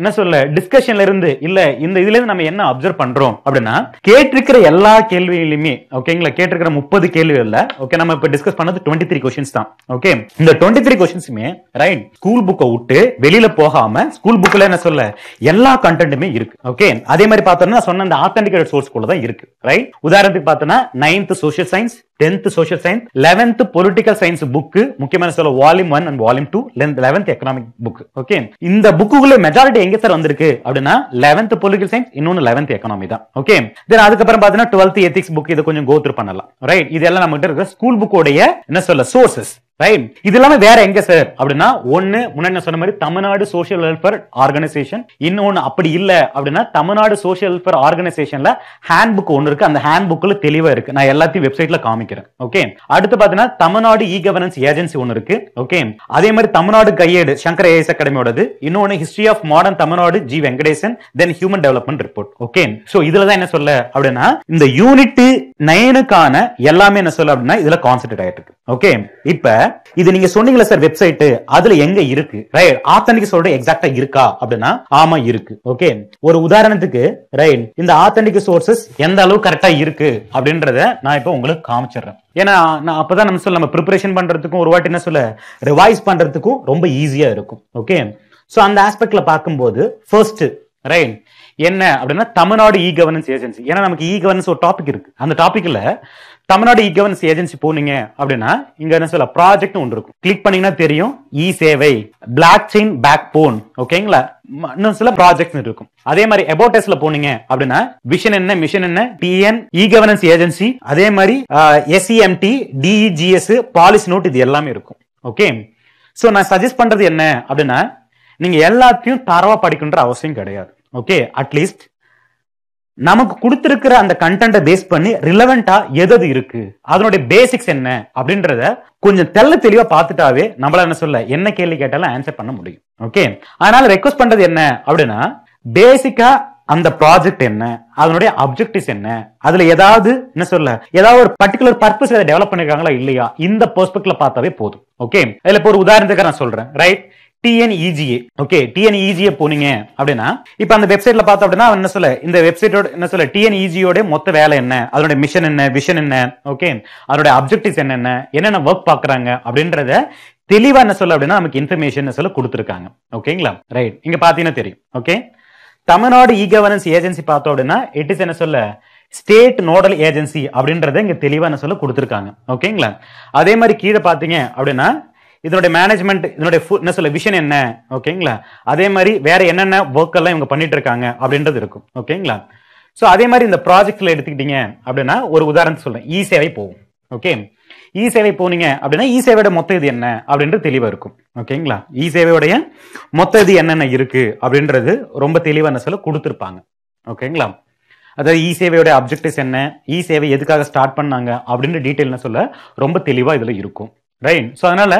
Speaker 1: என்ன சொல்ல டிஸ்கஷன்ல இருந்து இல்ல இந்த இதுல இருந்து நம்ம என்ன அப்சர்வ் பண்றோம் அப்படின்னா கேட்டிருக்கிற எல்லா கேள்விகளையுமே ஓகேங்களா கேட்டிருக்கிற முப்பது கேள்வி இல்ல ஓகே நம்ம இப்ப டிஸ்கஸ் பண்ணது டுவெண்ட்டி த்ரீ கொஸ்டின்ஸ் தான் ஓகே இந்த டுவெண்ட்டி த்ரீ கொஸ்டின்ஸுமே ரைட் ஸ்கூல் புக்கை விட்டு வெளியில போகாம ஸ்கூல் புக்ல என்ன சொல்ல எல்லா கண்டென்ட்டுமே இருக்கு ஓகே அதே மாதிரி பார்த்தோம்னா சொன்ன அந்த ஆத்தன்டிகேட் சோர்ஸ் கூட தான் இருக்கு ரைட் உதாரணத்துக்கு பார்த்தோம்னா ninth social science tenth social science eleventh political science book முக்கியமான சொல்ல volume one and volume two eleventh economic book okay இந்த புக்குள்ள மெஜாரிட்டி எங்க சார் வந்திருக்கு அப்படின்னா லெவன்த் பொலிட்டிகல் சயின்ஸ் இன்னொன்னு லெவன்த் எக்கனாமி தான் ஓகே தென் அதுக்கப்புறம் பாத்தீங்கன்னா டுவெல்த் எத்திக்ஸ் புக் இதை கொஞ்சம் கோத்ரூ பண்ணலாம் ரைட் இதெல்லாம் நம்ம கிட்ட இருக்க ஸ்கூல் புக்கோடைய என்ன சொல்ல சோர்சஸ் ரைட் இது இல்லாம வேற எங்க சார் அப்படின்னா ஒன்னு முன்னாடி சொன்ன மாதிரி தமிழ்நாடு சோசியல் வெல்ஃபேர் ஆர்கனைசேஷன் இன்னொன்னு அப்படி இல்ல அப்படின்னா தமிழ்நாடு சோசியல் வெல்ஃபேர் ஆர்கனைசேஷன்ல ஹேண்ட் புக் ஒன்னு இருக்கு அந்த ஹேண்ட் புக்ல தெளிவா இருக்கு நான் எல்லாத்தையும் வெப்சைட்ல காமிக்கிறேன் ஓகே அடுத்து பாத்தீங்கன்னா தமிழ்நாடு இ கவர்னன்ஸ் ஏஜென்சி ஒன்னு இருக்கு ஓகே அதே மாதிரி தமிழ்நாடு கையேடு சங்கர ஏஎஸ் அகாடமியோடது இன்னொன்னு history of modern Tamil Nadu G Venkatesan then human development report okay so இதுலதான் என்ன சொல்ல அப்படின்னா இந்த யூனிட் நயனுக்கான எல்லாமே என்ன சொல்ல அப்படின்னா இதுல கான்சென்ட்ரேட் ஆயிட்டு இருக்கு ஓகே இப்ப இது நீங்க சொன்னீங்களா சார் வெப்சைட் அதுல எங்க இருக்கு ரைட் ஆத்தன்டிக் சோல்டர் எக்ஸாக்டா இருக்கா அப்படின்னா ஆமா இருக்கு ஓகே ஒரு உதாரணத்துக்கு ரைட் இந்த ஆத்தன்டிக் சோர்சஸ் எந்த அளவு கரெக்டா இருக்கு அப்படின்றத நான் இப்போ உங்களுக்கு காமிச்சிடுறேன் ஏன்னா நான் அப்பதான் நம்ம சொல்ல நம்ம ப்ரிப்பரேஷன் பண்றதுக்கும் ஒரு வாட்டி என்ன சொல்ல ரிவைஸ் பண்றதுக்கும் ரொம்ப ஈஸியா இருக்கும் ஓகே ஸோ அந்த ஆஸ்பெக்ட்ல பார்க்கும்போது ஃபர்ஸ்ட் ரைட் என்ன அப்படின்னா தமிழ்நாடு இ கவர்னன்ஸ் ஏஜென்சி ஏன்னா நமக்கு இ கவர்னன்ஸ் ஒரு டாபிக் இருக்கு அந்த டாபிக்ல தமிழ்நாடு இ கவர்னன்ஸ் ஏஜென்சி போனீங்க அப்படின்னா இங்க என்ன சொல்ல ப்ராஜெக்ட் ஒன்று இருக்கும் கிளிக் பண்ணீங்கன்னா தெரியும் இ சேவை பிளாக் செயின் பேக் போன் ஓகேங்களா இன்னும் சில ப்ராஜெக்ட் இருக்கும் அதே மாதிரி எபோட்டஸ்ல போனீங்க அப்படின்னா விஷன் என்ன மிஷன் என்ன டிஎன் இ கவர்னன்ஸ் ஏஜென்சி அதே மாதிரி எஸ்இஎம்டி டிஇஜிஎஸ் பாலிசி நோட் இது எல்லாமே இருக்கும் ஓகே ஸோ நான் சஜஸ்ட் பண்றது என்ன அப்படின்னா நீங்க எல்லாத்தையும் தரவா படிக்கின்ற அவசியம் கிடையாது ஓகே அட்லீஸ்ட் நமக்கு கொடுத்திருக்கிற அந்த கண்டென்ட்டை பேஸ் பண்ணி ரிலவெண்டா எதது இருக்கு அதனுடைய பேசிக்ஸ் என்ன அப்படின்றத கொஞ்சம் தெல்ல தெளிவா பார்த்துட்டாவே நம்மள என்ன சொல்ல என்ன கேள்வி கேட்டாலும் ஆன்சர் பண்ண முடியும் ஓகே அதனால ரெக்வஸ்ட் பண்றது என்ன அப்படின்னா பேசிக்கா அந்த ப்ராஜெக்ட் என்ன அதனுடைய அப்ஜெக்டிவ்ஸ் என்ன அதுல ஏதாவது என்ன சொல்ல ஏதாவது ஒரு பர்டிகுலர் பர்பஸ் டெவலப் பண்ணிருக்காங்களா இல்லையா இந்த பெர்ஸ்பெக்ட்ல பார்த்தாவே போதும் ஓகே இதுல இப்போ ஒரு உதாரணத்துக்கு நான் சொல்றேன் ரைட் டிஎன்இஜிஏ ஓகே டிஎன்இஜிஏ போனீங்க அப்படின்னா இப்போ அந்த வெப்சைட்ல பார்த்தோம் அப்படின்னா என்ன சொல்ல இந்த வெப்சைட்டோட என்ன சொல்ல டிஎன்இஜியோட e மொத்த வேலை என்ன அதனுடைய மிஷன் என்ன விஷன் என்ன ஓகே அதோட அப்ஜெக்டிவ்ஸ் என்னென்ன என்னென்ன ஒர்க் பாக்குறாங்க அப்படின்றத தெளிவா என்ன சொல்ல அப்படின்னா நமக்கு இன்ஃபர்மேஷன் சொல்ல கொடுத்துருக்காங்க ஓகேங்களா ரைட் இங்க பாத்தீங்கன்னா தெரியும் okay Tamil Nadu e governance agency பார்த்தோம் அப்படின்னா இட் இஸ் என்ன சொல்ல ஸ்டேட் நோடல் ஏஜென்சி அப்படின்றத இங்க தெளிவா என்ன சொல்ல கொடுத்துருக்காங்க ஓகேங்களா அதே மாதிரி கீழே பாத்தீங்க அப்படின்னா இதனுடைய மேனேஜ்மெண்ட் இதனுடைய என்ன சொல்ல விஷன் என்ன ஓகேங்களா அதே மாதிரி வேற என்னென்ன ஒர்க் எல்லாம் இவங்க பண்ணிட்டு இருக்காங்க அப்படின்றது இருக்கும் ஓகேங்களா ஸோ அதே மாதிரி இந்த ப்ராஜெக்ட்ல எடுத்துக்கிட்டீங்க அப்படின்னா ஒரு உதாரணம் சொல்றேன் இ சேவை போகும் ஓகே இ சேவை போனீங்க அப்படின்னா இ சேவையோட மொத்த இது என்ன அப்படின்றது தெளிவா இருக்கும் ஓகேங்களா இ சேவையோடைய மொத்த இது என்னென்ன இருக்கு அப்படின்றது ரொம்ப தெளிவா என்ன சொல்ல கொடுத்துருப்பாங்க ஓகேங்களா அதாவது இ சேவையோட அப்ஜெக்டிவ்ஸ் என்ன இ சேவை எதுக்காக ஸ்டார்ட் பண்ணாங்க அப்படின்ற டீட்டெயில் என்ன சொல்ல ரொம்ப தெளிவாக இதில் இருக்கும் ரைன் ஸோ அதனால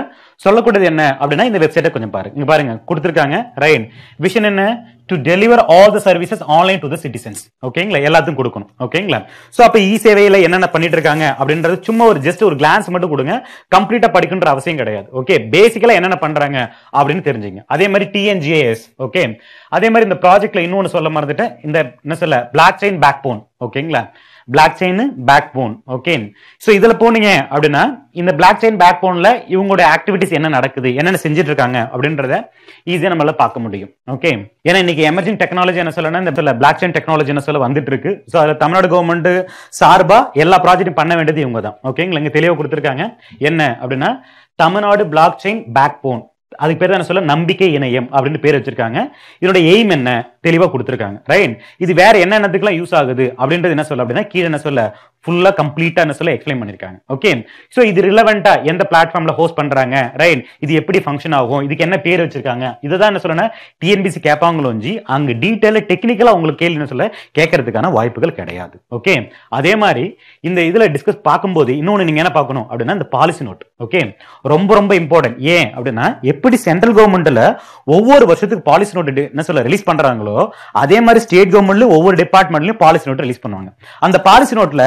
Speaker 1: சொல்லக்கூடியது என்ன அப்படின்னா இந்த வெப்சைட்டை கொஞ்சம் பாருங்க இங்க பாருங்க கொடுத்துருக்காங்க ரைன் விஷன் என்ன to deliver all the services online to the citizens ஓகேங்களா எல்லாத்தையும் கொடுக்கணும் ஓகேங்களா ஸோ அப்போ இ சேவையில் என்னென்ன பண்ணிட்டு இருக்காங்க அப்படின்றது சும்மா ஒரு ஜஸ்ட் ஒரு கிளான்ஸ் மட்டும் கொடுங்க கம்ப்ளீட்டாக படிக்கின்ற அவசியம் கிடையாது ஓகே பேசிக்கலாக என்னென்ன பண்றாங்க அப்படின்னு தெரிஞ்சுங்க அதே மாதிரி டிஎன்ஜிஏஎஸ் ஓகே அதே மாதிரி இந்த ப்ராஜெக்ட்ல இன்னொன்று சொல்ல மறந்துட்டேன் இந்த என்ன சொல்ல பிளாக் செயின் பேக் போன் ஓகேங்களா blockchain backbone okay so இதில் போனீங்க அப்படின்னா இந்த பிளாக் செயின் பேக் போனில் இவங்களோட ஆக்டிவிட்டிஸ் என்ன நடக்குது என்னென்ன செஞ்சுட்டு இருக்காங்க அப்படின்றத ஈஸியாக நம்மளால பார்க்க முடியும் ஓகே ஏன்னா இன்னைக்கு எமர்ஜிங் டெக்னாலஜி என்ன சொல்லணும்னா இந்த பிளாக் செயின் டெக்னாலஜி என்ன சொல்ல வந்துட்டு இருக்கு ஸோ அதில் தமிழ்நாடு கவர்மெண்ட் சார்பாக எல்லா ப்ராஜெக்டும் பண்ண வேண்டியது இவங்க தான் ஓகேங்களா இங்கே தெளிவாக கொடுத்துருக்காங்க என்ன அப்படின்னா Tamil Nadu blockchain backbone அதுக்கு பேர் என்ன சொல்ல நம்பிக்கை இணையம் அப்படின்னு பேர் வச்சிருக்காங்க இதனுடைய எய்ம் என்ன தெளிவாக கொடுத்துருக்காங்க ரைட் இது வேற என்னென்னத்துக்குலாம் யூஸ் ஆகுது அப்படின்றது என்ன சொல்ல அப்படின்னா கீழே என்ன சொல்ல ஃபுல்லாக கம்ப்ளீட்டாக என்ன சொல்ல எக்ஸ்பிளைன் பண்ணியிருக்காங்க ஓகே ஸோ இது ரிலவெண்ட்டாக எந்த பிளாட்ஃபார்மில் ஹோஸ்ட் பண்ணுறாங்க ரைட் இது எப்படி ஃபங்க்ஷன் ஆகும் இதுக்கு என்ன பேர் வச்சிருக்காங்க இதை தான் என்ன சொல்லுன்னா டிஎன்பிசி கேட்பாங்களோஞ்சி அங்கே டீட்டெயிலாக டெக்னிக்கலாக உங்களுக்கு கேள்வி என்ன சொல்ல கேட்கறதுக்கான வாய்ப்புகள் கிடையாது ஓகே அதே மாதிரி இந்த இதில் டிஸ்கஸ் பார்க்கும்போது இன்னொன்று நீங்கள் என்ன பார்க்கணும் அப்படின்னா இந்த பாலிசி நோட் ஓகே ரொம்ப ரொம்ப இம்பார்ட்டன்ட் ஏன் அப்படின்னா எப்படி சென்ட்ரல் கவர்மெண்ட்டில் ஒவ்வொரு வருஷத்துக்கு பாலிசி நோட் என்ன சொல்ல ரிலீஸ் பண்ணுறாங்களோ அதே மாதிரி ஸ்டேட் கவர்மெண்ட்லையும் ஒவ்வொரு டிபார்ட்மெண்ட்லையும் பாலிசி நோட் ரிலீஸ் பண்ணுவாங்க அந்த பாலிசி நோட்டில்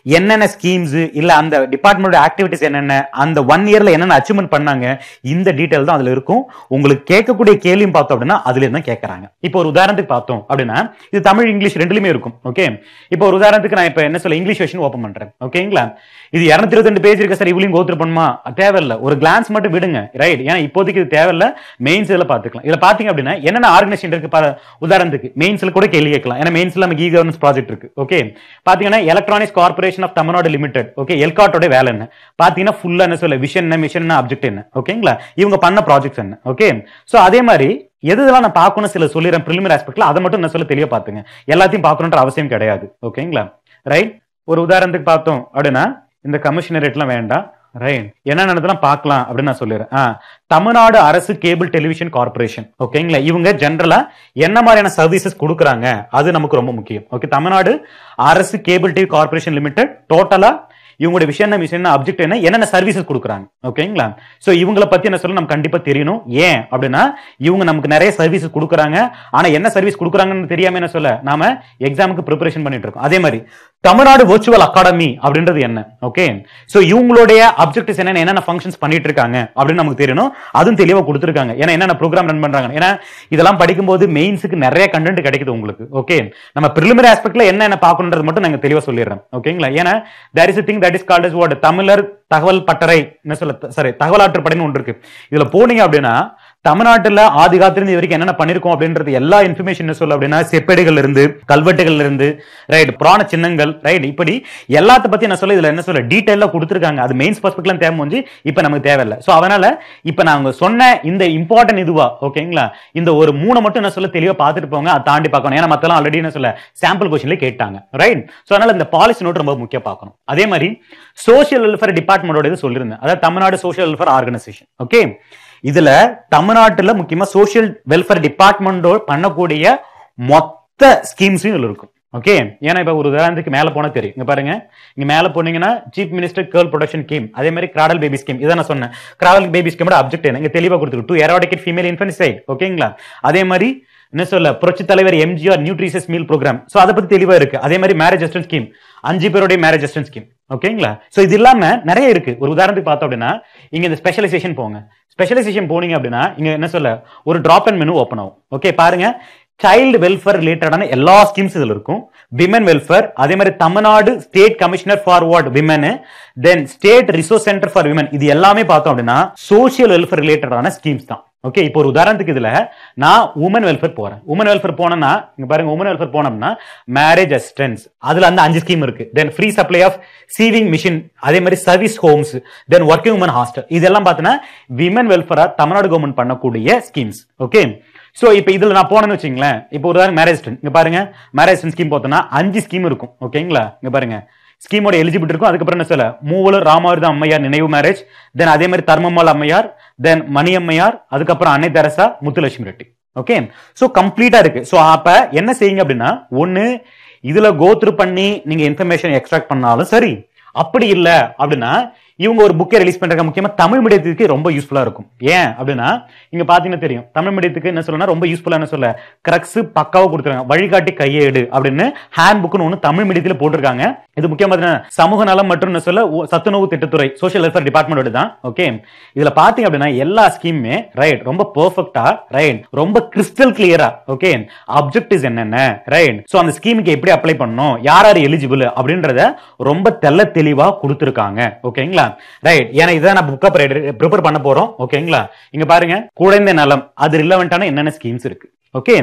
Speaker 1: என்னென்ன ஸ்கீம்ஸ் இல்லை அந்த டிபார்ட்மெண்ட் ஆக்டிவிட்டிஸ் என்னென்ன அந்த ஒன் இயரில் என்னென்ன அச்சீவ்மெண்ட் பண்ணாங்க இந்த டீட்டெயில் தான் அதில் இருக்கும் உங்களுக்கு கேட்கக்கூடிய கேள்வியும் பார்த்தோம் அப்படின்னா அதுலேருந்து தான் கேட்குறாங்க இப்போ ஒரு உதாரணத்துக்கு பார்த்தோம் அப்படின்னா இது தமிழ் இங்கிலீஷ் ரெண்டுலையுமே இருக்கும் ஓகே இப்போ ஒரு உதாரணத்துக்கு நான் இப்போ என்ன சொல்ல இங்கிலீஷ் வெஷன் ஓப்பன் பண்ணுறேன் ஓகேங்களா இது இரநூத்தி இருபத்தி பேஜ் இருக்க சார் இவ்வளோ கோத்துரு பண்ணுமா தேவையில்ல ஒரு கிளான்ஸ் மட்டும் விடுங்க ரைட் ஏன்னா இப்போதைக்கு இது தேவையில்லை மெயின்ஸ் இதில் பார்த்துக்கலாம் இதில் பார்த்தீங்க அப்படின்னா என்னென்ன ஆர்கனைசேஷன் இருக்கு உதாரணத்துக்கு மெயின்ஸில் கூட கேள்வி கேட்கலாம் ஏன்னா மெயின்ஸில் நம்ம கீ கவர்னன்ஸ் ப்ராஜெக்ட் இருக்கு ஓகே பார்த்தீங்கன்னா electronics corporation corporation of Tamil Nadu limited okay எல்காட்டோட வேலை என்ன பார்த்தீங்கன்னா ஃபுல்லாக என்ன சொல்ல விஷன் என்ன மிஷன் என்ன அப்ஜெக்ட் என்ன ஓகேங்களா இவங்க பண்ண ப்ராஜெக்ட்ஸ் என்ன ஓகே ஸோ அதே மாதிரி எது இதெல்லாம் நான் பார்க்கணும் சில சொல்லிடுறேன் பிரிலிமரி ஆஸ்பெக்ட்ல அதை மட்டும் என்ன சொல்ல தெரிய பார்த்துங்க எல்லாத்தையும் பார்க்கணுன்ற அவசியம் கிடையாது ஓகேங்களா ரைட் ஒரு உதாரணத்துக்கு பார்த்தோம் அப்படின்னா இந்த கமிஷனரேட்லாம் வேண்டாம் ரைட் என்ன நடந்ததுலாம் பார்க்கலாம் அப்படின்னு நான் சொல்லிடுறேன் தமிழ்நாடு அரசு கேபிள் டெலிவிஷன் கார்பரேஷன் ஓகேங்களா இவங்க ஜென்ரலா என்ன மாதிரியான சர்வீசஸ் கொடுக்குறாங்க அது நமக்கு ரொம்ப முக்கியம் ஓகே தமிழ்நாடு அரசு கேபிள் டிவி கார்பரேஷன் லிமிடெட் டோட்டலா இவங்களோட விஷயம் என்ன விஷயம் என்ன அப்ஜெக்ட் என்ன என்னென்ன சர்வீசஸ் கொடுக்குறாங்க ஓகேங்களா ஸோ இவங்களை பத்தி என்ன சொல்ல நம்ம கண்டிப்பா தெரியணும் ஏன் அப்படின்னா இவங்க நமக்கு நிறைய சர்வீஸ் கொடுக்குறாங்க ஆனா என்ன சர்வீஸ் கொடுக்குறாங்கன்னு தெரியாம என்ன சொல்ல நாம எக்ஸாமுக்கு ப்ரிப்பரேஷன் பண்ணிட்டு இருக்கோம் அதே மாதிரி தமிழ்நாடு வர்ச்சுவல் அகாடமி அப்படின்றது என்ன ஓகே ஸோ இவங்களுடைய அப்செக்டிவ்ஸ் என்னென்ன என்னென்ன ஃபங்க்ஷன்ஸ் பண்ணிட்டு இருக்காங்க அப்படின்னு நமக்கு தெரியணும் அதுவும் தெளிவாக கொடுத்துருக்காங்க ஏன்னா என்னென்ன ப்ரோக்ராம் ரன் பண்ணுறாங்க ஏன்னா இதெல்லாம் படிக்கும்போது மெயின்ஸுக்கு நிறைய கண்டென்ட் கிடைக்குது உங்களுக்கு ஓகே நம்ம பிரிலிமரி ஆஸ்பெக்ட்ல என்ன என்ன பார்க்கணுன்றது மட்டும் நாங்கள் தெளிவாக சொல்லிடுறோம் ஓகேங்களா ஏன்னா there is thing that is called is what தமிழர் தகவல் பட்டறை என்ன சொல்ல சாரி தகவல் படைன்னு ஒன்று இருக்கு இதில் போனீங்க அப்படின்னா தமிழ்நாட்டில் ஆதி காலத்துல வரைக்கும் என்னென்ன பண்ணிருக்கோம் அப்படின்றது எல்லா இன்ஃபர்மேஷன் சொல்ல அப்படின்னா செப்பேடுகள் இருந்து கல்வெட்டுகள் இருந்து ரைட் புராண சின்னங்கள் ரைட் இப்படி எல்லாத்த பத்தி நான் சொல்ல இதுல என்ன சொல்ல டீட்டெயிலாக கொடுத்துருக்காங்க அது மெயின் பர்ஸ்பெக்ட்லாம் தேவை முடிஞ்சு இப்போ நமக்கு தேவையில்லை ஸோ அதனால இப்போ நாங்க சொன்ன இந்த இம்பார்ட்டன் இதுவா ஓகேங்களா இந்த ஒரு மூணு மட்டும் என்ன சொல்ல தெளிவாக பார்த்துட்டு போங்க அதை தாண்டி பார்க்கணும் ஏன்னா மத்தெல்லாம் ஆல்ரெடி என்ன சொல்ல சாம்பிள் கொஸ்டின்ல கேட்டாங்க ரைட் ஸோ அதனால இந்த பாலிசி நோட் ரொம்ப முக்கியம் பார்க்கணும் அதே மாதிரி சோசியல் வெல்ஃபேர் டிபார்ட்மெண்டோட இது சொல்லியிருந்தேன் அதாவது Tamil Nadu social welfare organisation okay இதுல தமிழ்நாட்டுல முக்கியமா சோசியல் வெல்ஃபேர் டிபார்ட்மெண்டோ பண்ணக்கூடிய மொத்த ஸ்கீம்ஸும் இதுல இருக்கும் ஓகே ஏன்னா இப்போ ஒரு உதாரணத்துக்கு மேலே போனா தெரியும் இங்க பாருங்க இங்க மேலே போனீங்கன்னா chief minister girl protection scheme அதே மாதிரி கிராடல் பேபி ஸ்கீம் இதை நான் சொன்னேன் கிராடல் பேபி ஸ்கீமோட அப்ஜெக்ட் என்ன இங்கே தெளிவாக கொடுத்துருக்கு டூ ஏரோடிக்கெட் ஃபீமேல் இன்ஃபென்சைட் ஓகேங்களா அதே மாதிரி என்ன சொல்ல புரட்சி தலைவர் MGR nutritious meal programme so அதை பத்தி தெளிவா இருக்கு அதே மாதிரி மேரேஜ் அசிஸ்டன்ட் ஸ்கீம் அஞ்சு பேருடைய மேரேஜ் அசிஸ்டன்ட் ஸ்கீம் ஓகேங்களா ஸோ இது இல்லாம நிறைய இருக்கு ஒரு உதாரணத்துக்கு பார்த்தோம் அப்படின்னா இங்க இந்த ஸ்பெஷலைசேஷன் போங்க ஸ்பெஷலைசேஷன் போனீங்க அப்படின்னா இங்க என்ன சொல்ல ஒரு டிராப் அண்ட் மெனு ஓப்பன் ஆகும் ஓகே பாருங்க சைல்டு வெல்ஃபேர் ரிலேட்டடான எல்லா ஸ்கீம்ஸ் இதில் இருக்கும் விமன் வெல்ஃபேர் அதே மாதிரி Tamil Nadu state commissioner for ward women then state resource centre for women இது எல்லாமே பார்த்தோம் அப்படின்னா சோசியல் வெல்ஃபேர் ரிலேட்டடான ஸ்கீம்ஸ் தான் ஓகே இப்போ ஒரு உதாரணத்துக்கு இதுல நான் உமன் வெல்ஃபேர் போறேன் உமன் வெல்ஃபேர் போனேன்னா இங்க பாருங்க உமன் வெல்ஃபேர் போனோம்னா மேரேஜ் அசிஸ்டன்ஸ் அதுல அந்த அஞ்சு ஸ்கீம் இருக்கு then free supply of sewing machine அதே மாதிரி service homes then working woman hostel இதெல்லாம் பார்த்தீங்கன்னா விமன் வெல்ஃபேரா தமிழ்நாடு கவர்மெண்ட் பண்ணக்கூடிய ஸ்கீம்ஸ் ஓகே ஸோ இப்போ இதில் நான் போனேன்னு வச்சுங்களேன் இப்போ ஒரு மேரேஜ் இங்கே பாருங்க மேரேஜ் ஸ்கீம் பார்த்தோன்னா அஞ்சு ஸ்கீம் இருக்கும் ஓகேங்களா இங்கே பாருங்க ஸ்கீமோட எலிஜிபிலிட்டி இருக்கும் அதுக்கப்புறம் என்ன சொல்ல மூவலூர் ராமாவிரத அம்மையார் நினைவு மேரேஜ் தென் அதே மாதிரி தர்மம்மாள் அம்மையார் தென் மணி அம்மையார் அதுக்கப்புறம் அன்னை Teresa Muthulakshmi Reddy okay so கம்ப்ளீட்டா இருக்கு ஸோ அப்ப என்ன செய்யுங்க அப்படின்னா ஒன்னு இதுல கோத்ரூ பண்ணி நீங்க இன்ஃபர்மேஷன் எக்ஸ்ட்ராக்ட் பண்ணாலும் சரி அப்படி இல்லை அப்படின்னா இவங்க ஒரு புக்கை ரிலீஸ் பண்றாங்க முக்கியமாக தமிழ் மீடியத்துக்கு ரொம்ப யூஸ்ஃபுல்லாக இருக்கும் ஏன் அப்படின்னா இங்கே பார்த்தீங்கன்னா தெரியும் தமிழ் மீடியத்துக்கு என்ன சொல்லணும் ரொம்ப யூஸ்ஃபுல்லாக என்ன சொல்ல கிரக்ஸ் பக்காவாக கொடுத்துருக்காங்க வழிகாட்டி கையேடு அப்படின்னு ஹேண்ட் புக்னு ஒன்று தமிழ் மீடியத்தில் போட்டிருக்காங்க இது முக்கியமாக சமூக நலம் மற்றும் என்ன சொல்ல சத்துணவு திட்டத்துறை சோஷியல் வெல்ஃபேர் டிபார்ட்மெண்ட் தான் ஓகே இதில் பார்த்தீங்க அப்படின்னா எல்லா ஸ்கீமுமே ரைட் ரொம்ப பர்ஃபெக்டா ரைட் ரொம்ப கிறிஸ்டல் கிளியரா ஓகே இஸ் என்னென்ன ரைட் ஸோ அந்த ஸ்கீமுக்கு எப்படி அப்ளை பண்ணணும் யார் யார் எலிஜிபிள் அப்படின்றத ரொம்ப தெல்ல தெளிவாக கொடுத்துருக்காங்க ஓகேங்களா ரைட் ஏன்னா இதான் நான் புக்கை ப்ரிப்பேர் பண்ண போறோம் ஓகேங்களா இங்க பாருங்க குழந்தை நலம் அது ரிலவெண்டான என்னென்ன ஸ்கீம்ஸ் இருக்கு ஓகே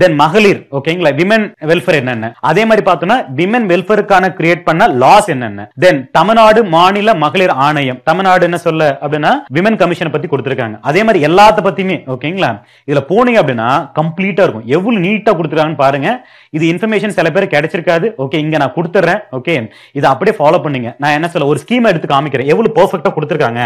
Speaker 1: தென் மகளிர் ஓகேங்களா விமன் வெல்ஃபேர் என்னென்ன அதே மாதிரி பார்த்தோம்னா விமன் வெல்ஃபேருக்கான கிரியேட் பண்ண லாஸ் என்னென்ன தென் தமிழ்நாடு மாநில மகளிர் ஆணையம் தமிழ்நாடு என்ன சொல்ல அப்படின்னா விமன் கமிஷனை பத்தி கொடுத்துருக்காங்க அதே மாதிரி எல்லாத்த பத்தியுமே ஓகேங்களா இதுல போனீங்க அப்படின்னா கம்ப்ளீட்டா இருக்கும் எவ்வளவு நீட்டா கொடுத்துருக்காங்கன்னு பாருங்க இது இன்ஃபர்மேஷன் சில பேர் கிடைச்சிருக்காது ஓகே இங்க நான் கொடுத்துட்றேன் ஓகே இதை அப்படியே ஃபாலோ பண்ணுங்க நான் என்ன சொல்ல ஒரு ஸ்கீம் எடுத்து காமிக்கிறேன் எவ்வளவு பெர்ஃபெக்டா கொடுத்துருக்காங்க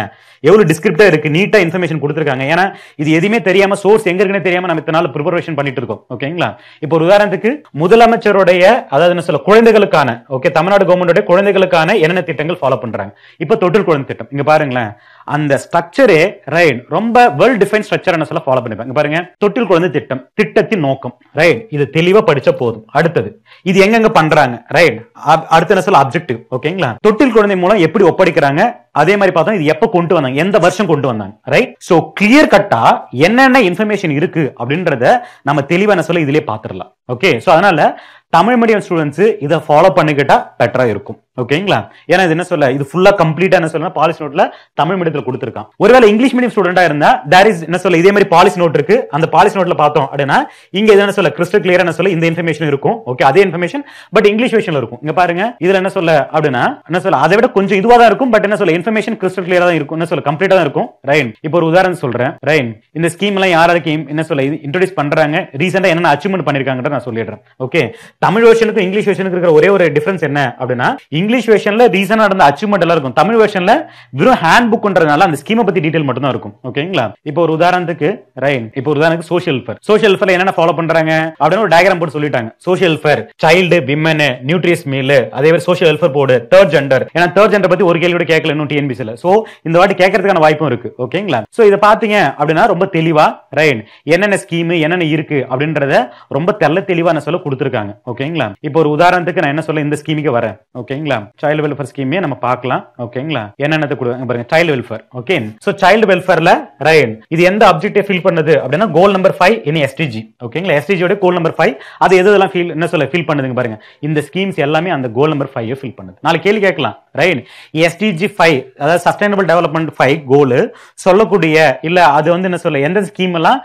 Speaker 1: எவ்வளவு டிஸ்கிரிப்டா இருக்கு நீட்டா இன்ஃபர்மேஷன் கொடுத்துருக்காங்க ஏன்னா இது எதுவுமே தெரியாம சோர்ஸ் எங்க இருக்குன்னு தெரியாம நம்ம இத்தனால ப்ரிப்பரேஷன் பண்ணிட்டு இருக்கோம் ஓகேங்களா இப்போ ஒரு உதாரணத்துக்கு முதலமைச்சருடைய அதாவது என்ன சொல்ல குழந்தைகளுக்கான ஓகே தமிழ்நாடு கவர்மெண்டோட குழந்தைகளுக்கான என்னென்ன திட்டங்கள் ஃபாலோ பண்றாங்க இப்போ தொற்று குழந்தை திட்டம் இங்க பாருங்களேன் அந்த ஸ்ட்ரக்சரே ரைட் ரொம்ப வெல் டிஃபைன் ஸ்ட்ரக்சர் என்ன சொல்ல ஃபாலோ பண்ணிப்பாங்க பாருங்க தொட்டில் குழந்தை திட்டம் திட்டத்தின் நோக்கம் ரைட் இது தெளிவா படிச்சா போதும் அடுத்தது இது எங்கெங்க பண்றாங்க ரைட் அடுத்த என்ன சொல்ல அப்ஜெக்டிவ் ஓகேங்களா தொட்டில் குழந்தை மூலம் எப்படி ஒப்படைக்கிறாங்க அதே மாதிரி பார்த்தா இது எப்போ கொண்டு வந்தாங்க எந்த வருஷம் கொண்டு வந்தாங்க ரைட் ஸோ கிளியர் கட்டா என்னென்ன இன்ஃபர்மேஷன் இருக்கு அப்படின்றத நம்ம தெளிவான சொல்ல இதுலேயே பார்த்துடலாம் ஓகே ஸோ அதனால தமிழ் மீடியம் ஸ்டூடெண்ட்ஸ் இதை ஃபாலோ பண்ணிக்கிட்டா பெட்டரா இருக்கும் ஓகேங்களா ஏன்னா இது என்ன சொல்ல இது ஃபுல்லா கம்ப்ளீட்டா என்ன சொல்லுன்னா பாலிசி நோட்ல தமிழ் மீடியத்தில் கொடுத்துருக்கான் ஒருவேளை இங்கிலீஷ் மீடியம் ஸ்டூடெண்டா இருந்தா தேர் இஸ் என்ன சொல்ல இதே மாதிரி பாலிசி நோட் இருக்கு அந்த பாலிசி நோட்ல பார்த்தோம் அப்படின்னா இங்க என்ன சொல்ல கிறிஸ்டல் கிளியர் என்ன சொல்ல இந்த இன்ஃபர்மேஷன் இருக்கும் ஓகே அதே இன்ஃபர்மேஷன் பட் இங்கிலீஷ் விஷயம் இருக்கும் இங்க பாருங்க இதுல என்ன சொல்ல அப்படின்னா என்ன சொல்ல அதை விட கொஞ்சம் இதுவா தான் இருக்கும் பட் என்ன சொல்ல இன்ஃபர்மேஷன் கிறிஸ்டல் கிளியரா தான் இருக்கும் என்ன சொல்ல கம்ப்ளீட்டா தான் இருக்கும் ரைன் இப்ப ஒரு உதாரணம் சொல்றேன் ரைன் இந்த ஸ்கீம் எல்லாம் யாராருக்கு என்ன சொல்ல இன்ட்ரோடியூஸ் பண்றாங்க ரீசெண்டா என்னென்ன அச்சீவ்மெண்ட் பண்ணிருக்காங்க நான் சொல்லிடுறேன் ஓகே தமிழ் வேர்ஷனுக்கும் இங்கிலீஷ் வேர்ஷனுக்கு இருக்கிற ஒரே ஒரு டிஃபரன்ஸ் என்ன அப்படின்னா இங்கிலீஷ் வேர்ஷன்ல ரீசெண்டா நடந்த அச்சீவ்மெண்ட் எல்லாம் இருக்கும் தமிழ் வேர்ஷன்ல வெறும் ஹேண்ட் புக்ன்றதுனால அந்த ஸ்கீமை பத்தி டீடைல் மட்டும் தான் இருக்கும் ஓகேங்களா இப்ப ஒரு உதாரணத்துக்கு ரைன் இப்ப ஒரு உதாரணத்துக்கு சோஷியல் ஃபேர் சோஷியல் ஃபேர்ல என்னென்ன ஃபாலோ பண்றாங்க அப்படின்னு ஒரு டயக்ராம் போட்டு சொல்லிட்டாங்க social fare child women nutritious meal அதே மாதிரி social welfare board third gender ஏன்னா தேர்ட் ஜெண்டர் பத்தி ஒரு கேள்வி கூட கேட்கல டிஎன்பிசியில் ஸோ இந்த வாட்டி கேட்கறதுக்கான வாய்ப்பும் இருக்கு ஓகேங்களா சோ இதை பார்த்தீங்க அப்படின்னா ரொம்ப தெளிவா ரைட் என்னென்ன ஸ்கீம் என்னென்ன இருக்கு அப்படின்றத ரொம்ப தெல்ல தெளிவா நான் சொல்ல கொடுத்துருக்காங்க ஓகேங்களா இப்போ ஒரு உதாரணத்துக்கு நான் என்ன சொல்ல இந்த ஸ்கீமுக்கு வரேன் ஓகேங்களா சைல்டு வெல்ஃபேர் ஸ்கீமே நம்ம பார்க்கலாம் ஓகேங்களா என்னென்னத்தை கொடுங்க பாருங்க child welfare okay so child வெல்ஃபேர்ல ரைட் இது எந்த அப்ஜெக்டிவ் ஃபில் பண்ணது அப்படின்னா கோல் நம்பர் ஃபைவ் இனி எஸ்டிஜி ஓகேங்களா எஸ்டிஜியோட கோல் நம்பர் ஃபைவ் அது எது எதெல்லாம் ஃபீல் என்ன சொல்ல ஃபில் பண்ணுதுங்க பாருங்க இந்த ஸ்கீம்ஸ் எல்லாமே அந்த கோல் நம்பர் ஃபைவ் ஃபில் பண்ணுது நாளைக்கு கேள்வி கேட்கலாம் ரைட் எஸ்டிஜி ஃபைவ் அதாவது சஸ்டைனபிள் டெவலப்மெண்ட் ஃபைவ் கோலு சொல்லக்கூடிய இல்ல அது வந்து என்ன சொல்ல எந்த ஸ்கீம் எல்லாம்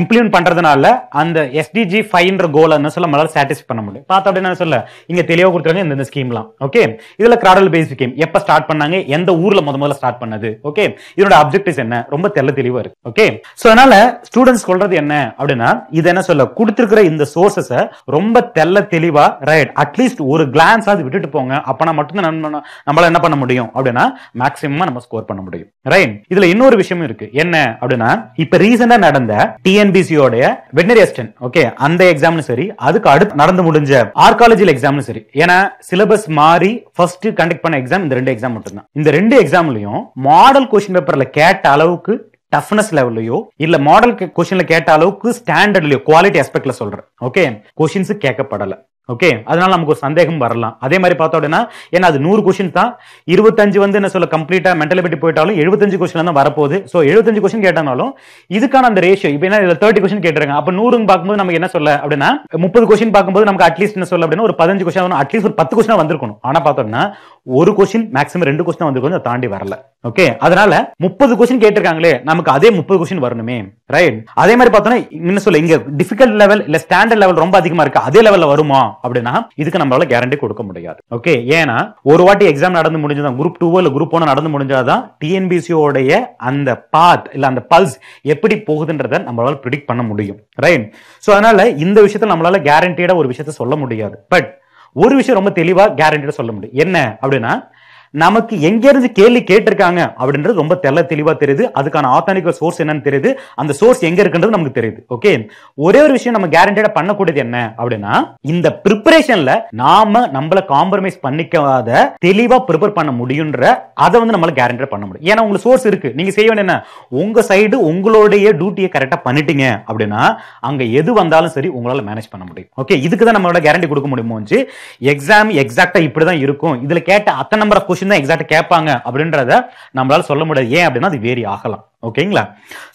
Speaker 1: இம்ப்ளிமெண்ட் பண்றதுனால அந்த எஸ்டிஜி ஃபைவ்ன்ற கோலை என்ன சொல்ல நம்மளால சாட்டிஸ்ஃபை பண்ண முடியும் பார்த்தா அப்படின்னு சொல்ல இங்க தெளிவாக கொடுத்துருக்காங்க இந்த ஸ்கீம்லாம் ஓகே இதுல கிராடல் பேஸ் ஸ்கீம் எப்ப ஸ்டார்ட் பண்ணாங்க எந்த ஊர்ல முத முதல்ல ஸ்டார்ட் பண்ணது ஓகே இதோட அப்ஜெக்டிவ்ஸ் என்ன ரொம்ப தெல்ல தெளிவா இருக்கு ஓகே சோ அதனால ஸ்டூடெண்ட்ஸ் சொல்றது என்ன அப்படின்னா இது என்ன சொல்ல கொடுத்துருக்கிற இந்த சோர்சஸ ரொம்ப தெல்ல தெளிவா ரைட் அட்லீஸ்ட் ஒரு கிளான்ஸ் ஆகுது விட்டுட்டு போங்க அப்பனா மட்டும்தான் நம்ம நம்மளால என்ன பண்ண முடியும் அப்படின்னா மேக்சிமமா நம்ம ஸ்கோர் பண்ண முடியும் ரைட் இதுல இன்னொரு விஷயம் இருக்கு என்ன அப்படின்னா இப்ப ரீசெண்டா நடந்த டிஎன்பிசியோடைய வெட்டினரி அசிஸ்டன்ட் ஓகே அந்த எக்ஸாம்னு சரி அதுக்கு அடுத்து நடந்து முடிஞ்ச ஆர்காலஜியில் எக்ஸாம்னு சரி ஏன்னா சிலபஸ் மாறி ஃபர்ஸ்ட் கண்டக்ட் பண்ண எக்ஸாம் இந்த ரெண்டு எக்ஸாம் தான் இந்த ரெண்டு எக்ஸாம்லயும் மாடல் கொஸ்டின் பேப்பர்ல கேட்ட அளவுக்கு டஃப்னஸ் லெவல்லையோ இல்ல மாடல் கொஸ்டின்ல கேட்ட அளவுக்கு ஸ்டாண்டர்ட்லயோ குவாலிட்டி அஸ்பெக்ட்ல சொல்றேன் ஓகே கொஸ்டின்ஸ் கேட்கப்படல ஓகே அதனால நமக்கு ஒரு சந்தேகம் வரலாம் அதே மாதிரி பார்த்தோம் அப்படின்னா ஏன்னா அது நூறு கொஸ்டின் தான் இருபத்தஞ்சு வந்து என்ன சொல்ல கம்ப்ளீட்டாக மென்டல் போயிட்டாலும் எழுபத்தஞ்சு கொஸ்டின் தான் வரப்போகுது ஸோ எழுபத்தஞ்சு கொஸ்டின் கேட்டாலும் இதுக்கான அந்த ரேஷியோ இப்போ என்ன தேர்ட்டி கொஸ்டின் கேட்டுருக்காங்க அப்போ நூறுன்னு பார்க்கும்போது நமக்கு என்ன சொல்ல அப்படின்னா முப்பது கொஸ்டின் பார்க்கும்போது நமக்கு அட்லீஸ்ட் என்ன சொல்ல அப்படின்னா ஒரு பதினஞ்சு கொஸ்டின் அட்லீஸ்ட் ஒரு பத்து கொஸ்டின் வந்திருக்கணும் ஆனால் பார்த்தோம்னா ஒரு கொஸ்டின் மேக்ஸிமம் ரெண்டு கொஸ்டின் வந்திருக்கும் அதை தாண்டி வரல ஓகே அதனால முப்பது கொஸ்டின் கேட்டிருக்காங்களே நமக்கு அதே முப்பது கொஸ்டின் வரணுமே ரைட் அதே மாதிரி பார்த்தோன்னா என்ன சொல்ல இங்க டிஃபிகல்ட் லெவல் இல்ல ஸ்டாண்டர்ட் லெவல் ரொம்ப அதிகமா இருக்கு அதே லெவல்ல வருமா அப்படின்னா இதுக்கு நம்மளால கேரண்டி கொடுக்க முடியாது ஓகே ஏன்னா ஒரு வாட்டி எக்ஸாம் நடந்து முடிஞ்சதான் குரூப் டூ இல்ல குரூப் ஒன் நடந்து முடிஞ்சாதான் டிஎன்பிசியோடைய அந்த பாத் இல்ல அந்த பல்ஸ் எப்படி போகுதுன்றத நம்மளால ப்ரிடிக்ட் பண்ண முடியும் ரைட் ஸோ அதனால இந்த விஷயத்தில் நம்மளால கேரண்டியடா ஒரு விஷயத்த சொல்ல முடியாது பட் ஒரு விஷயம் ரொம்ப தெளிவா கேரண்டியா சொல்ல முடியும் என்ன அப்படின்னா நமக்கு எங்கேருந்து கேள்வி கேட்டிருக்காங்க அப்படின்றது ரொம்ப தெல்ல தெளிவாக தெரியுது அதுக்கான ஆத்தனிக் சோர்ஸ் என்னன்னு தெரியுது அந்த சோர்ஸ் எங்க இருக்குன்றது நமக்கு தெரியுது ஓகே ஒரே ஒரு விஷயம் நம்ம கேரண்டடா பண்ணக்கூடியது என்ன அப்படின்னா இந்த ப்ரிப்பரேஷன்ல நாம நம்மள காம்ப்ரமைஸ் பண்ணிக்காத தெளிவா ப்ரிப்பேர் பண்ண முடியுன்ற அதை வந்து நம்மளால கேரண்டடா பண்ண முடியும் ஏன்னா உங்களுக்கு சோர்ஸ் இருக்கு நீங்க செய்ய வேண்டிய என்ன உங்க சைடு உங்களுடைய டியூட்டியை கரெக்டா பண்ணிட்டீங்க அப்படின்னா அங்க எது வந்தாலும் சரி உங்களால மேனேஜ் பண்ண முடியும் ஓகே இதுக்கு தான் நம்மளோட கேரண்டி கொடுக்க முடியுமோ எக்ஸாம் எக்ஸாக்டா இப்படிதான் இருக்கும் இதுல கேட்ட அத்தனை நம்பர் ஆஃப் கொஸ்டின் தான் எக்ஸாக்ட் கேட்பாங்க அப்படின்றத நம்மளால சொல்ல முடியாது ஏன் அப்படின்னா அது வேரி ஆகலாம் ஓகேங்களா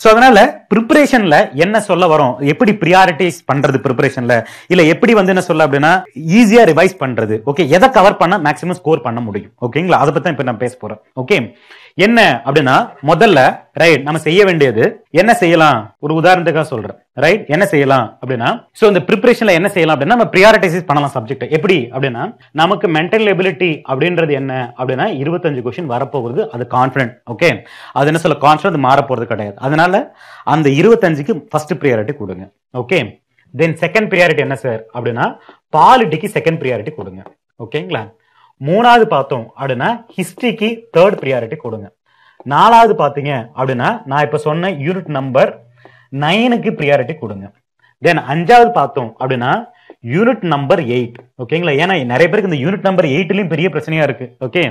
Speaker 1: ஸோ அதனால ப்ரிப்பரேஷன்ல என்ன சொல்ல வரும் எப்படி ப்ரியாரிட்டிஸ் பண்றது ப்ரிப்பரேஷன்ல இல்ல எப்படி வந்து என்ன சொல்ல அப்படின்னா ஈஸியா ரிவைஸ் பண்றது ஓகே எதை கவர் பண்ணா மேக்ஸிமம் ஸ்கோர் பண்ண முடியும் ஓகேங்களா அதை பத்தி தான் இப்ப நான் பேச போறேன் ஓகே என்ன அப்படின்னா முதல்ல ரைட் நம்ம செய்ய வேண்டியது என்ன செய்யலாம் ஒரு உதாரணத்துக்காக சொல்றேன் ரைட் என்ன செய்யலாம் அப்படின்னா சோ இந்த ப்ரிப்பரேஷன்ல என்ன செய்யலாம் அப்படின்னா நம்ம ப்ரியாரிட்டைஸ் பண்ணலாம் சப்ஜெக்ட் எப்படி அப்படின்னா நமக்கு மென்டல் எபிலிட்டி அப்படின்றது என்ன அப்படின்னா இருபத்தஞ்சு கொஸ்டின் வரப்போகுது அது கான்பிடன்ட் ஓகே அது என்ன சொல்ல கான்ஃபிடென்ட் மாற போறது கிடையாது அதனால அந்த இருபத்தஞ்சுக்கு ஃபர்ஸ்ட் ப்ரியாரிட்டி கொடுங்க ஓகே தென் செகண்ட் ப்ரியாரிட்டி என்ன சார் அப்படின்னா பாலிட்டிக்கு செகண்ட் ப்ரியாரிட்டி கொடுங்க ஓகேங்களா மூணாவது பார்த்தோம் அப்படின்னா ஹிஸ்ட்ரிக்கு தேர்ட் ப்ரியாரிட்டி கொடுங்க நாலாவது பார்த்தீங்க அப்படின்னா நான் இப்போ சொன்ன யூனிட் நம்பர் நைனுக்கு ப்ரியாரிட்டி கொடுங்க தென் அஞ்சாவது பார்த்தோம் அப்படின்னா யூனிட் நம்பர் எயிட் ஓகேங்களா ஏன்னா நிறைய பேருக்கு இந்த யூனிட் நம்பர் எயிட்லையும் பெரிய பிரச்சனையா இருக்கு ஓகே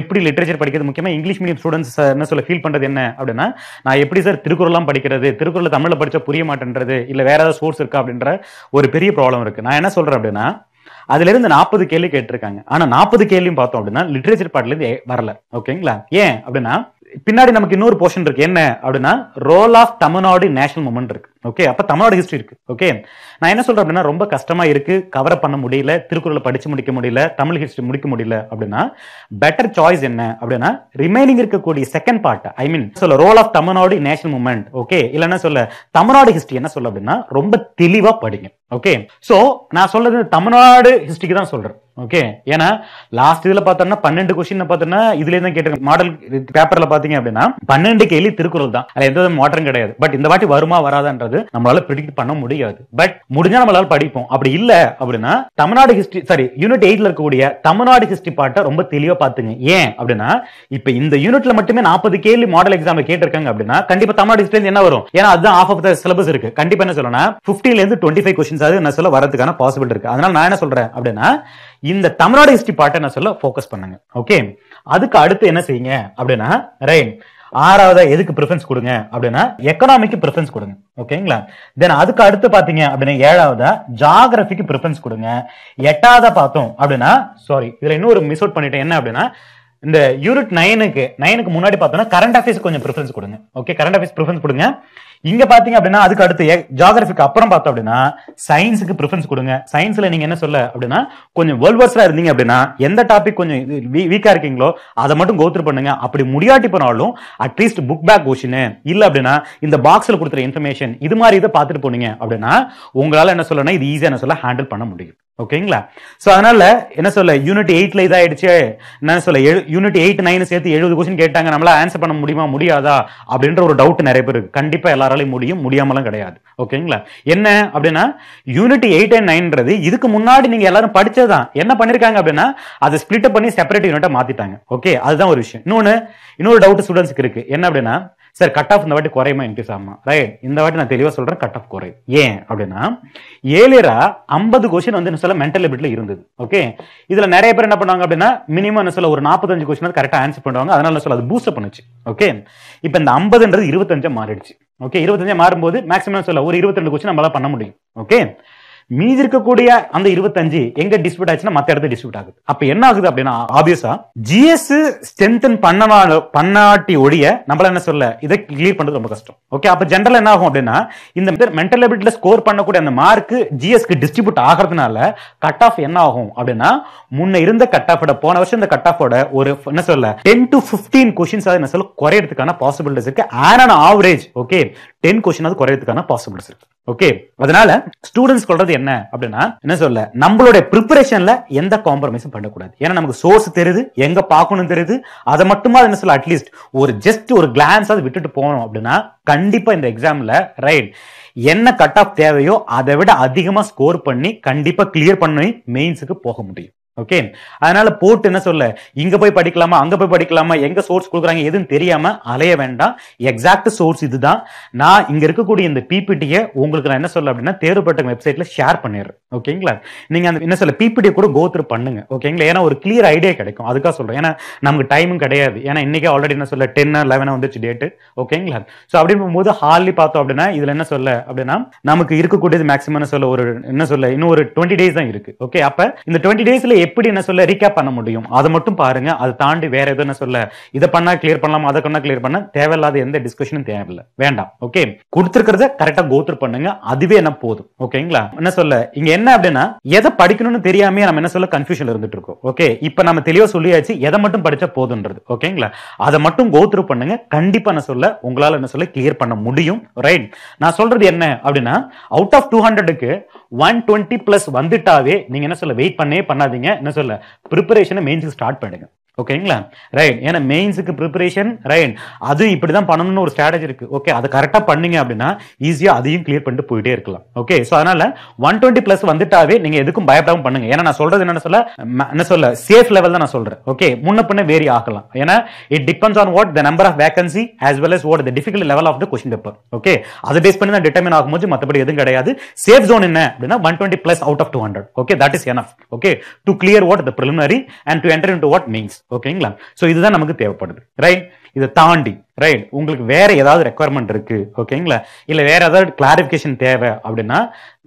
Speaker 1: எப்படி லிட்ரேச்சர் படிக்கிறது முக்கியமா இங்கிலீஷ் மீடியம் ஸ்டூடெண்ட்ஸ் என்ன சொல்ல ஃபீல் பண்றது என்ன அப்படின்னா நான் எப்படி சார் திருக்குறள்லாம் படிக்கிறது திருக்குறள் தமிழ்ல படிச்சா புரிய மாட்டேன்றது இல்ல வேற ஏதாவது சோர்ஸ் இருக்கா அப்படின்ற ஒரு பெரிய ப்ராப்ளம் இருக்கு நான் என்ன சொல்றேன் அப்படின்னா அதுல இருந்து நாற்பது கேள்வி கேட்டிருக்காங்க ஆனா நாற்பது கேள்வியும் பார்த்தோம் அப்படின்னா லிட்ரேச்சர் பாட்ல இருந்து வரல ஓகேங்களா ஏன் அப்படின்னா பின்னாடி நமக்கு இன்னொரு போர்ஷன் இருக்கு என்ன அப்படின்னா role of Tamil Nadu national movement இருக்கு ஓகே அப்ப தமிழ்நாடு ஹிஸ்டரி இருக்கு ஓகே நான் என்ன சொல்றேன் அப்படின்னா ரொம்ப கஷ்டமா இருக்கு கவர் பண்ண முடியல திருக்குறளை படிச்சு முடிக்க முடியல தமிழ் ஹிஸ்டரி முடிக்க முடியல அப்படின்னா பெட்டர் சாய்ஸ் என்ன அப்படின்னா ரிமைனிங் இருக்கக்கூடிய செகண்ட் பார்ட் ஐ மீன் சொல்ல role of Tamil Nadu national movement okay இல்லைன்னா சொல்ல தமிழ்நாடு ஹிஸ்டரி என்ன சொல்ல அப்படின்னா ரொம்ப தெளிவா படிங்க ஓகே சோ நான் சொல்றது தமிழ்நாடு ஹிஸ்டரிக்கு தான் சொல்றேன் ஓகே ஏன்னா லாஸ்ட் இதுல பன்னெண்டு கொஸ்டின் பாத்தோம்னா இதுல இருந்தா கேட்டு மாடல் பேப்பர்ல பாத்தீங்க அப்படின்னா பன்னெண்டு கேள்வி திருக்குறள் தான் அதுல எந்த மாற்றம் கிடையாது பட் இந்த வாட்டி வருமா வராதான்றது நம்மளால ப்ரிடிக்ட் பண்ண முடியாது பட் முடிஞ்சா நம்மளால படிப்போம் அப்படி இல்ல அப்படின்னா தமிழ்நாடு ஹிஸ்டரி சாரி யூனிட் எயிட்ல இருக்கக்கூடிய தமிழ்நாடு ஹிஸ்டரி பாட்டை ரொம்ப தெளிவா பாத்துங்க ஏன் அப்படின்னா இப்ப இந்த யூனிட்ல மட்டுமே நாற்பது கேள்வி மாடல் எக்ஸாம் கேட்டிருக்காங்க அப்படின்னா கண்டிப்பா தமிழ்நாடு ஹிஸ்டரி என்ன வரும் ஏன்னா அதுதான் ஆஃப் ஆஃப் த சிலபஸ் இருக்கு கண்டிப்பா என்ன சொல்லணும் பிப்டீன்ல இருந்து டுவெண்ட்டி ஃபைவ் கொஸ்டின் ஜென்ரேஷன்ஸாவது என்ன சொல்ல வரதுக்கான பாசிபிள் இருக்கு அதனால நான் என்ன சொல்றேன் அப்படின்னா இந்த தமிழ்நாடு ஹிஸ்டரி பாட்டை என்ன சொல்ல ஃபோக்கஸ் பண்ணுங்க ஓகே அதுக்கு அடுத்து என்ன செய்யுங்க அப்படின்னா ரைட் ஆறாவது எதுக்கு ப்ரிஃபரன்ஸ் கொடுங்க அப்படின்னா எக்கனாமிக்கு ப்ரிஃபரன்ஸ் கொடுங்க ஓகேங்களா தென் அதுக்கு அடுத்து பாத்தீங்க அப்படின்னா ஏழாவதா ஜாகிரபிக்கு ப்ரிஃபரன்ஸ் கொடுங்க எட்டாவதா பார்த்தோம் அப்படின்னா சாரி இதுல இன்னொரு மிஸ் அவுட் பண்ணிட்டேன் என்ன அப்படின்னா இந்த யூனிட் நைனுக்கு நைனுக்கு முன்னாடி பார்த்தோம்னா கரண்ட் அஃபேர்ஸ் கொஞ்சம் ப்ரிஃபரன்ஸ் கொடுங்க ஓகே கரண்ட் அஃபேர்ஸ் ப்ரிஃபரன்ஸ் கொடுங்க இங்க பாத்தீங்க அப்படின்னா அதுக்கு அடுத்து ஜாகிரபிக்கு அப்புறம் பார்த்தோம் அப்படின்னா சயின்ஸுக்கு ப்ரிஃபரன்ஸ் கொடுங்க சயின்ஸ்ல நீங்க என்ன சொல்ல அப்படின்னா கொஞ்சம் வேர்ல்ட் வார்ஸ்லாம் இருந்தீங்க அப்படின்னா எந்த டாபிக் கொஞ்சம் வீக்கா இருக்கீங்களோ அதை மட்டும் கோத்ரு பண்ணுங்க அப்படி முடியாட்டி போனாலும் அட்லீஸ்ட் புக் பேக் கொஷின் இல்ல அப்படின்னா இந்த பாக்ஸ்ல கொடுத்துற இன்ஃபர்மேஷன் இது மாதிரி இதை பார்த்துட்டு போனீங்க அப்படின்னா உங்களால என்ன சொல்லணும் இது ஈஸியா என்ன சொல்ல ஹேண்டில் பண்ண முடியும் ஓகேங்களா ஸோ அதனால என்ன சொல்ல யூனிட் எயிட்ல இதாயிடுச்சு என்ன சொல்ல யூனிட் எயிட் நைன் சேர்த்து எழுபது கொஸ்டின் கேட்டாங்க நம்மளால ஆன்சர் பண்ண முடியுமா முடியாதா அப்படின்ற ஒரு டவுட் நிறைய பேர் இருக்குது கண்டிப்பாக எல்லாராலையும் முடியும் முடியாமலாம் கிடையாது ஓகேங்களா என்ன அப்படின்னா யூனிட் எயிட் அண்ட் நைன்றது இதுக்கு முன்னாடி நீங்கள் எல்லாரும் படிச்சதுதான் தான் என்ன பண்ணியிருக்காங்க அப்படின்னா அதை ஸ்பிளிட் பண்ணி செப்பரேட் யூனிட்டாக மாற்றிட்டாங்க ஓகே அதுதான் ஒரு விஷயம் இன்னொன்று இன்னொரு டவுட் ஸ்டூடெண்ட்ஸுக்கு இருக்குது என்ன அப்படின்னா சார் கட் ஆஃப் இந்த வாட்டி குறையுமா இன்க்ரீஸ் ஆகுமா ரைட் இந்த வாட்டி நான் தெளிவாக சொல்கிறேன் கட் ஆஃப் குறையும் ஏன் அப்படின்னா ஏலியரா ஐம்பது கொஸ்டின் வந்து என்ன சொல்ல மென்டல் எபிட்ல இருந்தது ஓகே இதில் நிறைய பேர் என்ன பண்ணுவாங்க அப்படின்னா மினிமம் என்ன சொல்ல ஒரு நாற்பத்தஞ்சு கொஸ்டின் கரெக்டாக ஆன்சர் பண்ணுவாங்க அதனால சொல்ல அது பூஸ்ட் பண்ணுச்சு ஓகே இப்போ இந்த ஐம்பதுன்றது இருபத்தஞ்சா மாறிடுச்சு ஓகே இருபத்தஞ்சா மாறும்போது மேக்ஸிமம் சொல்ல ஒரு இருபத்தி ரெண்டு கொஸ்டின் நம்மளால பண்ண முடியும் ஓகே மீதி இருக்கக்கூடிய அந்த இருபத்தஞ்சு எங்க டிஸ்பியூட் ஆச்சுன்னா மத்த இடத்துல டிஸ்பியூட் ஆகுது அப்ப என்ன ஆகுது அப்படின்னா ஆபியஸா ஜிஎஸ் ஸ்ட்ரென்தன் பண்ண பண்ணாட்டி ஒழிய நம்மள என்ன சொல்ல இதை கிளியர் பண்றது ரொம்ப கஷ்டம் ஓகே அப்ப ஜென்ரல் என்ன ஆகும் அப்படின்னா இந்த மென்டல் லெபிலிட்டில ஸ்கோர் பண்ணக்கூடிய அந்த மார்க் ஜிஎஸ்க்கு டிஸ்ட்ரிபியூட் ஆகிறதுனால கட் ஆஃப் என்ன ஆகும் அப்படின்னா முன்ன இருந்த கட் ஆஃப் போன வருஷம் இந்த கட் ஆஃபோட ஒரு என்ன சொல்ல டென் டு பிப்டீன் கொஸ்டின்ஸ் என்ன சொல்ல குறையறதுக்கான பாசிபிலிட்டிஸ் இருக்கு ஆன் ஆவரேஜ் ஓகே டென் அது குறையிறதுக்கான பாசிபிலிட்டிஸ் இருக்கு ஓகே அதனால ஸ்டூடெண்ட்ஸ் சொல்றது என்ன அப்படின்னா என்ன சொல்ல நம்மளுடைய ப்ரிப்பரேஷன்ல எந்த காம்ப்ரமைஸும் பண்ணக்கூடாது ஏன்னா நமக்கு சோர்ஸ் தெரியுது எங்க பார்க்கணும் தெரியுது அதை மட்டுமா என்ன சொல்ல அட்லீஸ்ட் ஒரு ஜஸ்ட் ஒரு கிளான்ஸ் அதை விட்டுட்டு போகணும் அப்படின்னா கண்டிப்பா இந்த எக்ஸாம்ல ரைட் என்ன கட் ஆஃப் தேவையோ அதை விட அதிகமா ஸ்கோர் பண்ணி கண்டிப்பா கிளியர் பண்ணி மெயின்ஸுக்கு போக முடியும் ஓகே அதனால போட்டு என்ன சொல்ல இங்க போய் படிக்கலாமா அங்க போய் படிக்கலாமா எங்க சோர்ஸ் கொடுக்குறாங்க எதுன்னு தெரியாம அலைய வேண்டாம் எக்ஸாக்ட் சோர்ஸ் இதுதான் நான் இங்க இருக்கக்கூடிய இந்த பிபிடியை உங்களுக்கு நான் என்ன சொல்ல அப்படின்னா தேர்வுப்பட்ட வெப்சைட்ல ஷேர் பண்ணிடுறேன் ஓகேங்களா நீங்க அந்த என்ன சொல்ல பிபிடி கூட கோத்ரு பண்ணுங்க ஓகேங்களா ஏன்னா ஒரு கிளியர் ஐடியா கிடைக்கும் அதுக்காக சொல்றேன் ஏன்னா நமக்கு டைமும் கிடையாது ஏன்னா இன்னைக்கு ஆல்ரெடி என்ன சொல்ல டென் லெவனா வந்துச்சு டேட்டு ஓகேங்களா ஸோ அப்படி போகும்போது ஹார்லி பார்த்தோம் அப்படின்னா இதுல என்ன சொல்ல அப்படின்னா நமக்கு இருக்கக்கூடியது மேக்ஸிமம் சொல்ல ஒரு என்ன சொல்ல இன்னும் ஒரு டுவெண்ட்டி டேஸ் தான் இருக்கு ஓகே அப்ப இந்த டுவெண்ட்டி டேஸ்ல எப்படி என்ன சொல்ல ரீகேப் பண்ண முடியும் அதை மட்டும் பாருங்க அதை தாண்டி வேற எதுவும் என்ன சொல்ல இதை பண்ணா கிளியர் பண்ணலாம் அதை பண்ணா கிளியர் பண்ண தேவையில்லாத எந்த டிஸ்கஷனும் தேவையில்லை வேண்டாம் ஓகே கொடுத்துருக்கிறத கரெக்டா கோத்ரூ பண்ணுங்க அதுவே என்ன போதும் ஓகேங்களா என்ன சொல்ல இங்க என்ன அப்படின்னா எதை படிக்கணும்னு தெரியாம நம்ம என்ன சொல்ல கன்ஃபியூஷன் இருந்துட்டு இருக்கோம் ஓகே இப்ப நம்ம தெளிவா சொல்லியாச்சு எதை மட்டும் படிச்சா போதுன்றது ஓகேங்களா அதை மட்டும் கோத்ரு பண்ணுங்க கண்டிப்பா நான் சொல்ல உங்களால என்ன சொல்ல கிளியர் பண்ண முடியும் ரைட் நான் சொல்றது என்ன அப்படின்னா அவுட் ஆஃப் டூ ஹண்ட்ரடுக்கு ஒன் டுவெண்ட்டி பிளஸ் வந்துட்டாவே நீங்க என்ன சொல்ல வெயிட் பண்ணவே பண்ணாதீங்க என்ன சொல்ல ப்ரிப்பரேஷனை மெயின்ஸ் ஸ்டார்ட் பண்ணுங்க ஓகேங்களா ரைட் ஏன்னா மெயின்ஸுக்கு ப்ரிப்பரேஷன் ரைட் அது இப்படி தான் பண்ணணும்னு ஒரு ஸ்ட்ராட்டஜி இருக்கு ஓகே அதை கரெக்டாக பண்ணீங்க அப்படின்னா ஈஸியாக அதையும் கிளியர் பண்ணிட்டு போயிட்டே இருக்கலாம் ஓகே ஸோ அதனால ஒன் டுவெண்ட்டி பிளஸ் வந்துட்டாவே நீங்கள் எதுக்கும் பயப்படாமல் பண்ணுங்க ஏன்னா நான் சொல்றது என்னன்னு சொல்ல என்ன சொல்ல சேஃப் லெவல் தான் நான் சொல்றேன் ஓகே முன்ன பின்னே வேரி ஆகலாம் ஏன்னா it depends on what the number of vacancy as well as what the difficult level of the question paper okay அதை பேஸ் பண்ணி தான் டிட்டர்மின் ஆகும்போது மற்றபடி எதுவும் கிடையாது சேஃப் ஜோன் என்ன அப்படின்னா one twenty plus out of two hundred okay that is enough okay to clear what the preliminary and to enter in to what means ஓகேங்களா ஸோ இதுதான் நமக்கு தேவைப்படுது ரைட் இதை தாண்டி ரைட் உங்களுக்கு வேற ஏதாவது ரெக்குவயர்மெண்ட் இருக்கு ஓகேங்களா இல்ல வேற ஏதாவது கிளாரிபிகேஷன் தேவை அப்படின்னா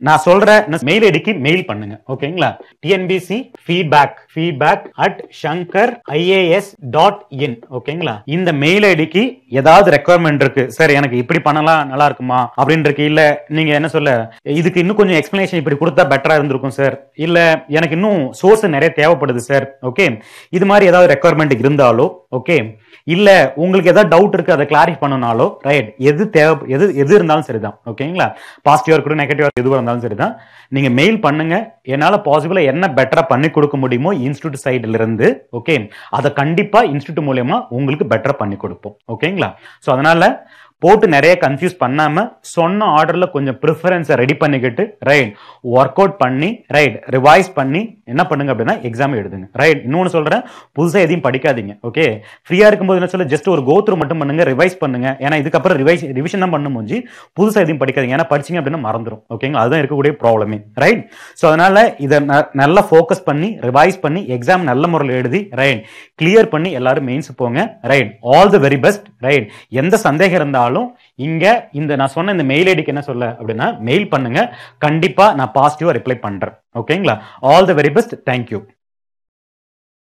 Speaker 1: நான் சொல்ற மெயில் ஐடிக்கு மெயில் பண்ணுங்க ஓகேங்களா TNPSC feedback feedback at Shankar IAS dot in ஓகேங்களா இந்த மெயில் ஐடிக்கு ஏதாவது ரெக்குவயர்மெண்ட் இருக்கு சார் எனக்கு இப்படி பண்ணலாம் நல்லா இருக்குமா அப்படின்னு இருக்கு இல்ல நீங்க என்ன சொல்ல இதுக்கு இன்னும் கொஞ்சம் எக்ஸ்பிளனேஷன் இப்படி கொடுத்தா பெட்டரா இருந்திருக்கும் சார் இல்ல எனக்கு இன்னும் சோர்ஸ் நிறைய தேவைப்படுது சார் ஓகே இது மாதிரி ஏதாவது ரெக்குவயர்மெண்ட் இருந்தாலோ ஓகே இல்ல உங்களுக்கு ஏதாவது டவுட் இருக்கு அதை கிளாரி பண்ணனாலோ ரைட் எது தேவை எது எது இருந்தாலும் சரிதான் ஓகேங்களா பாசிட்டிவா இருக்கட்டும் நெகட்டிவா எதுவாக இருந்தாலும் சரிதான் நீங்க மெயில் பண்ணுங்க என்னால பாசிபிளா என்ன பெட்டரா பண்ணி கொடுக்க முடியுமோ இன்ஸ்டியூட் சைடுல இருந்து ஓகே அதை கண்டிப்பா இன்ஸ்டியூட் மூலயமா உங்களுக்கு பெட்டரா பண்ணி கொடுப்போம் ஓகேங்களா ஸோ அதனால போட்டு நிறைய கன்ஃபியூஸ் பண்ணாம சொன்ன ஆர்டர்ல கொஞ்சம் ப்ரிஃபரன்ஸை ரெடி பண்ணிக்கிட்டு ரைட் ஒர்க் அவுட் பண்ணி ரைட் ரிவைஸ் பண்ணி என்ன பண்ணுங்க அப்படின்னா எக்ஸாம் எழுதுங்க ரைட் இன்னொன்று சொல்றேன் புதுசாக எதையும் படிக்காதீங்க ஓகே ஃப்ரீயா இருக்கும்போது என்ன சொல்ல ஜஸ்ட் ஒரு கோத்ரு மட்டும் பண்ணுங்க ரிவைஸ் பண்ணுங்க ஏன்னா இதுக்கப்புறம் ரிவைஸ் ரிவிஷன் தான் பண்ண முடிஞ்சு புதுசாக எதையும் படிக்காதீங்க ஏன்னா படிச்சிங்க அப்படின்னா மறந்துடும் ஓகேங்க அதுதான் இருக்கக்கூடிய ப்ராப்ளமே ரைட் ஸோ அதனால இதை நல்லா ஃபோக்கஸ் பண்ணி ரிவைஸ் பண்ணி எக்ஸாம் நல்ல முறையில் எழுதி ரைட் கிளியர் பண்ணி எல்லாரும் மெயின்ஸ் போங்க right all the very best right எந்த சந்தேகம் இருந்தாலும் இருந்தாலும் இங்க இந்த நான் சொன்ன இந்த மெயில் ஐடிக்கு என்ன சொல்ல அப்படின்னா மெயில் பண்ணுங்க கண்டிப்பா நான் பாசிட்டிவா ரிப்ளை பண்றேன் ஓகேங்களா all the very best thank you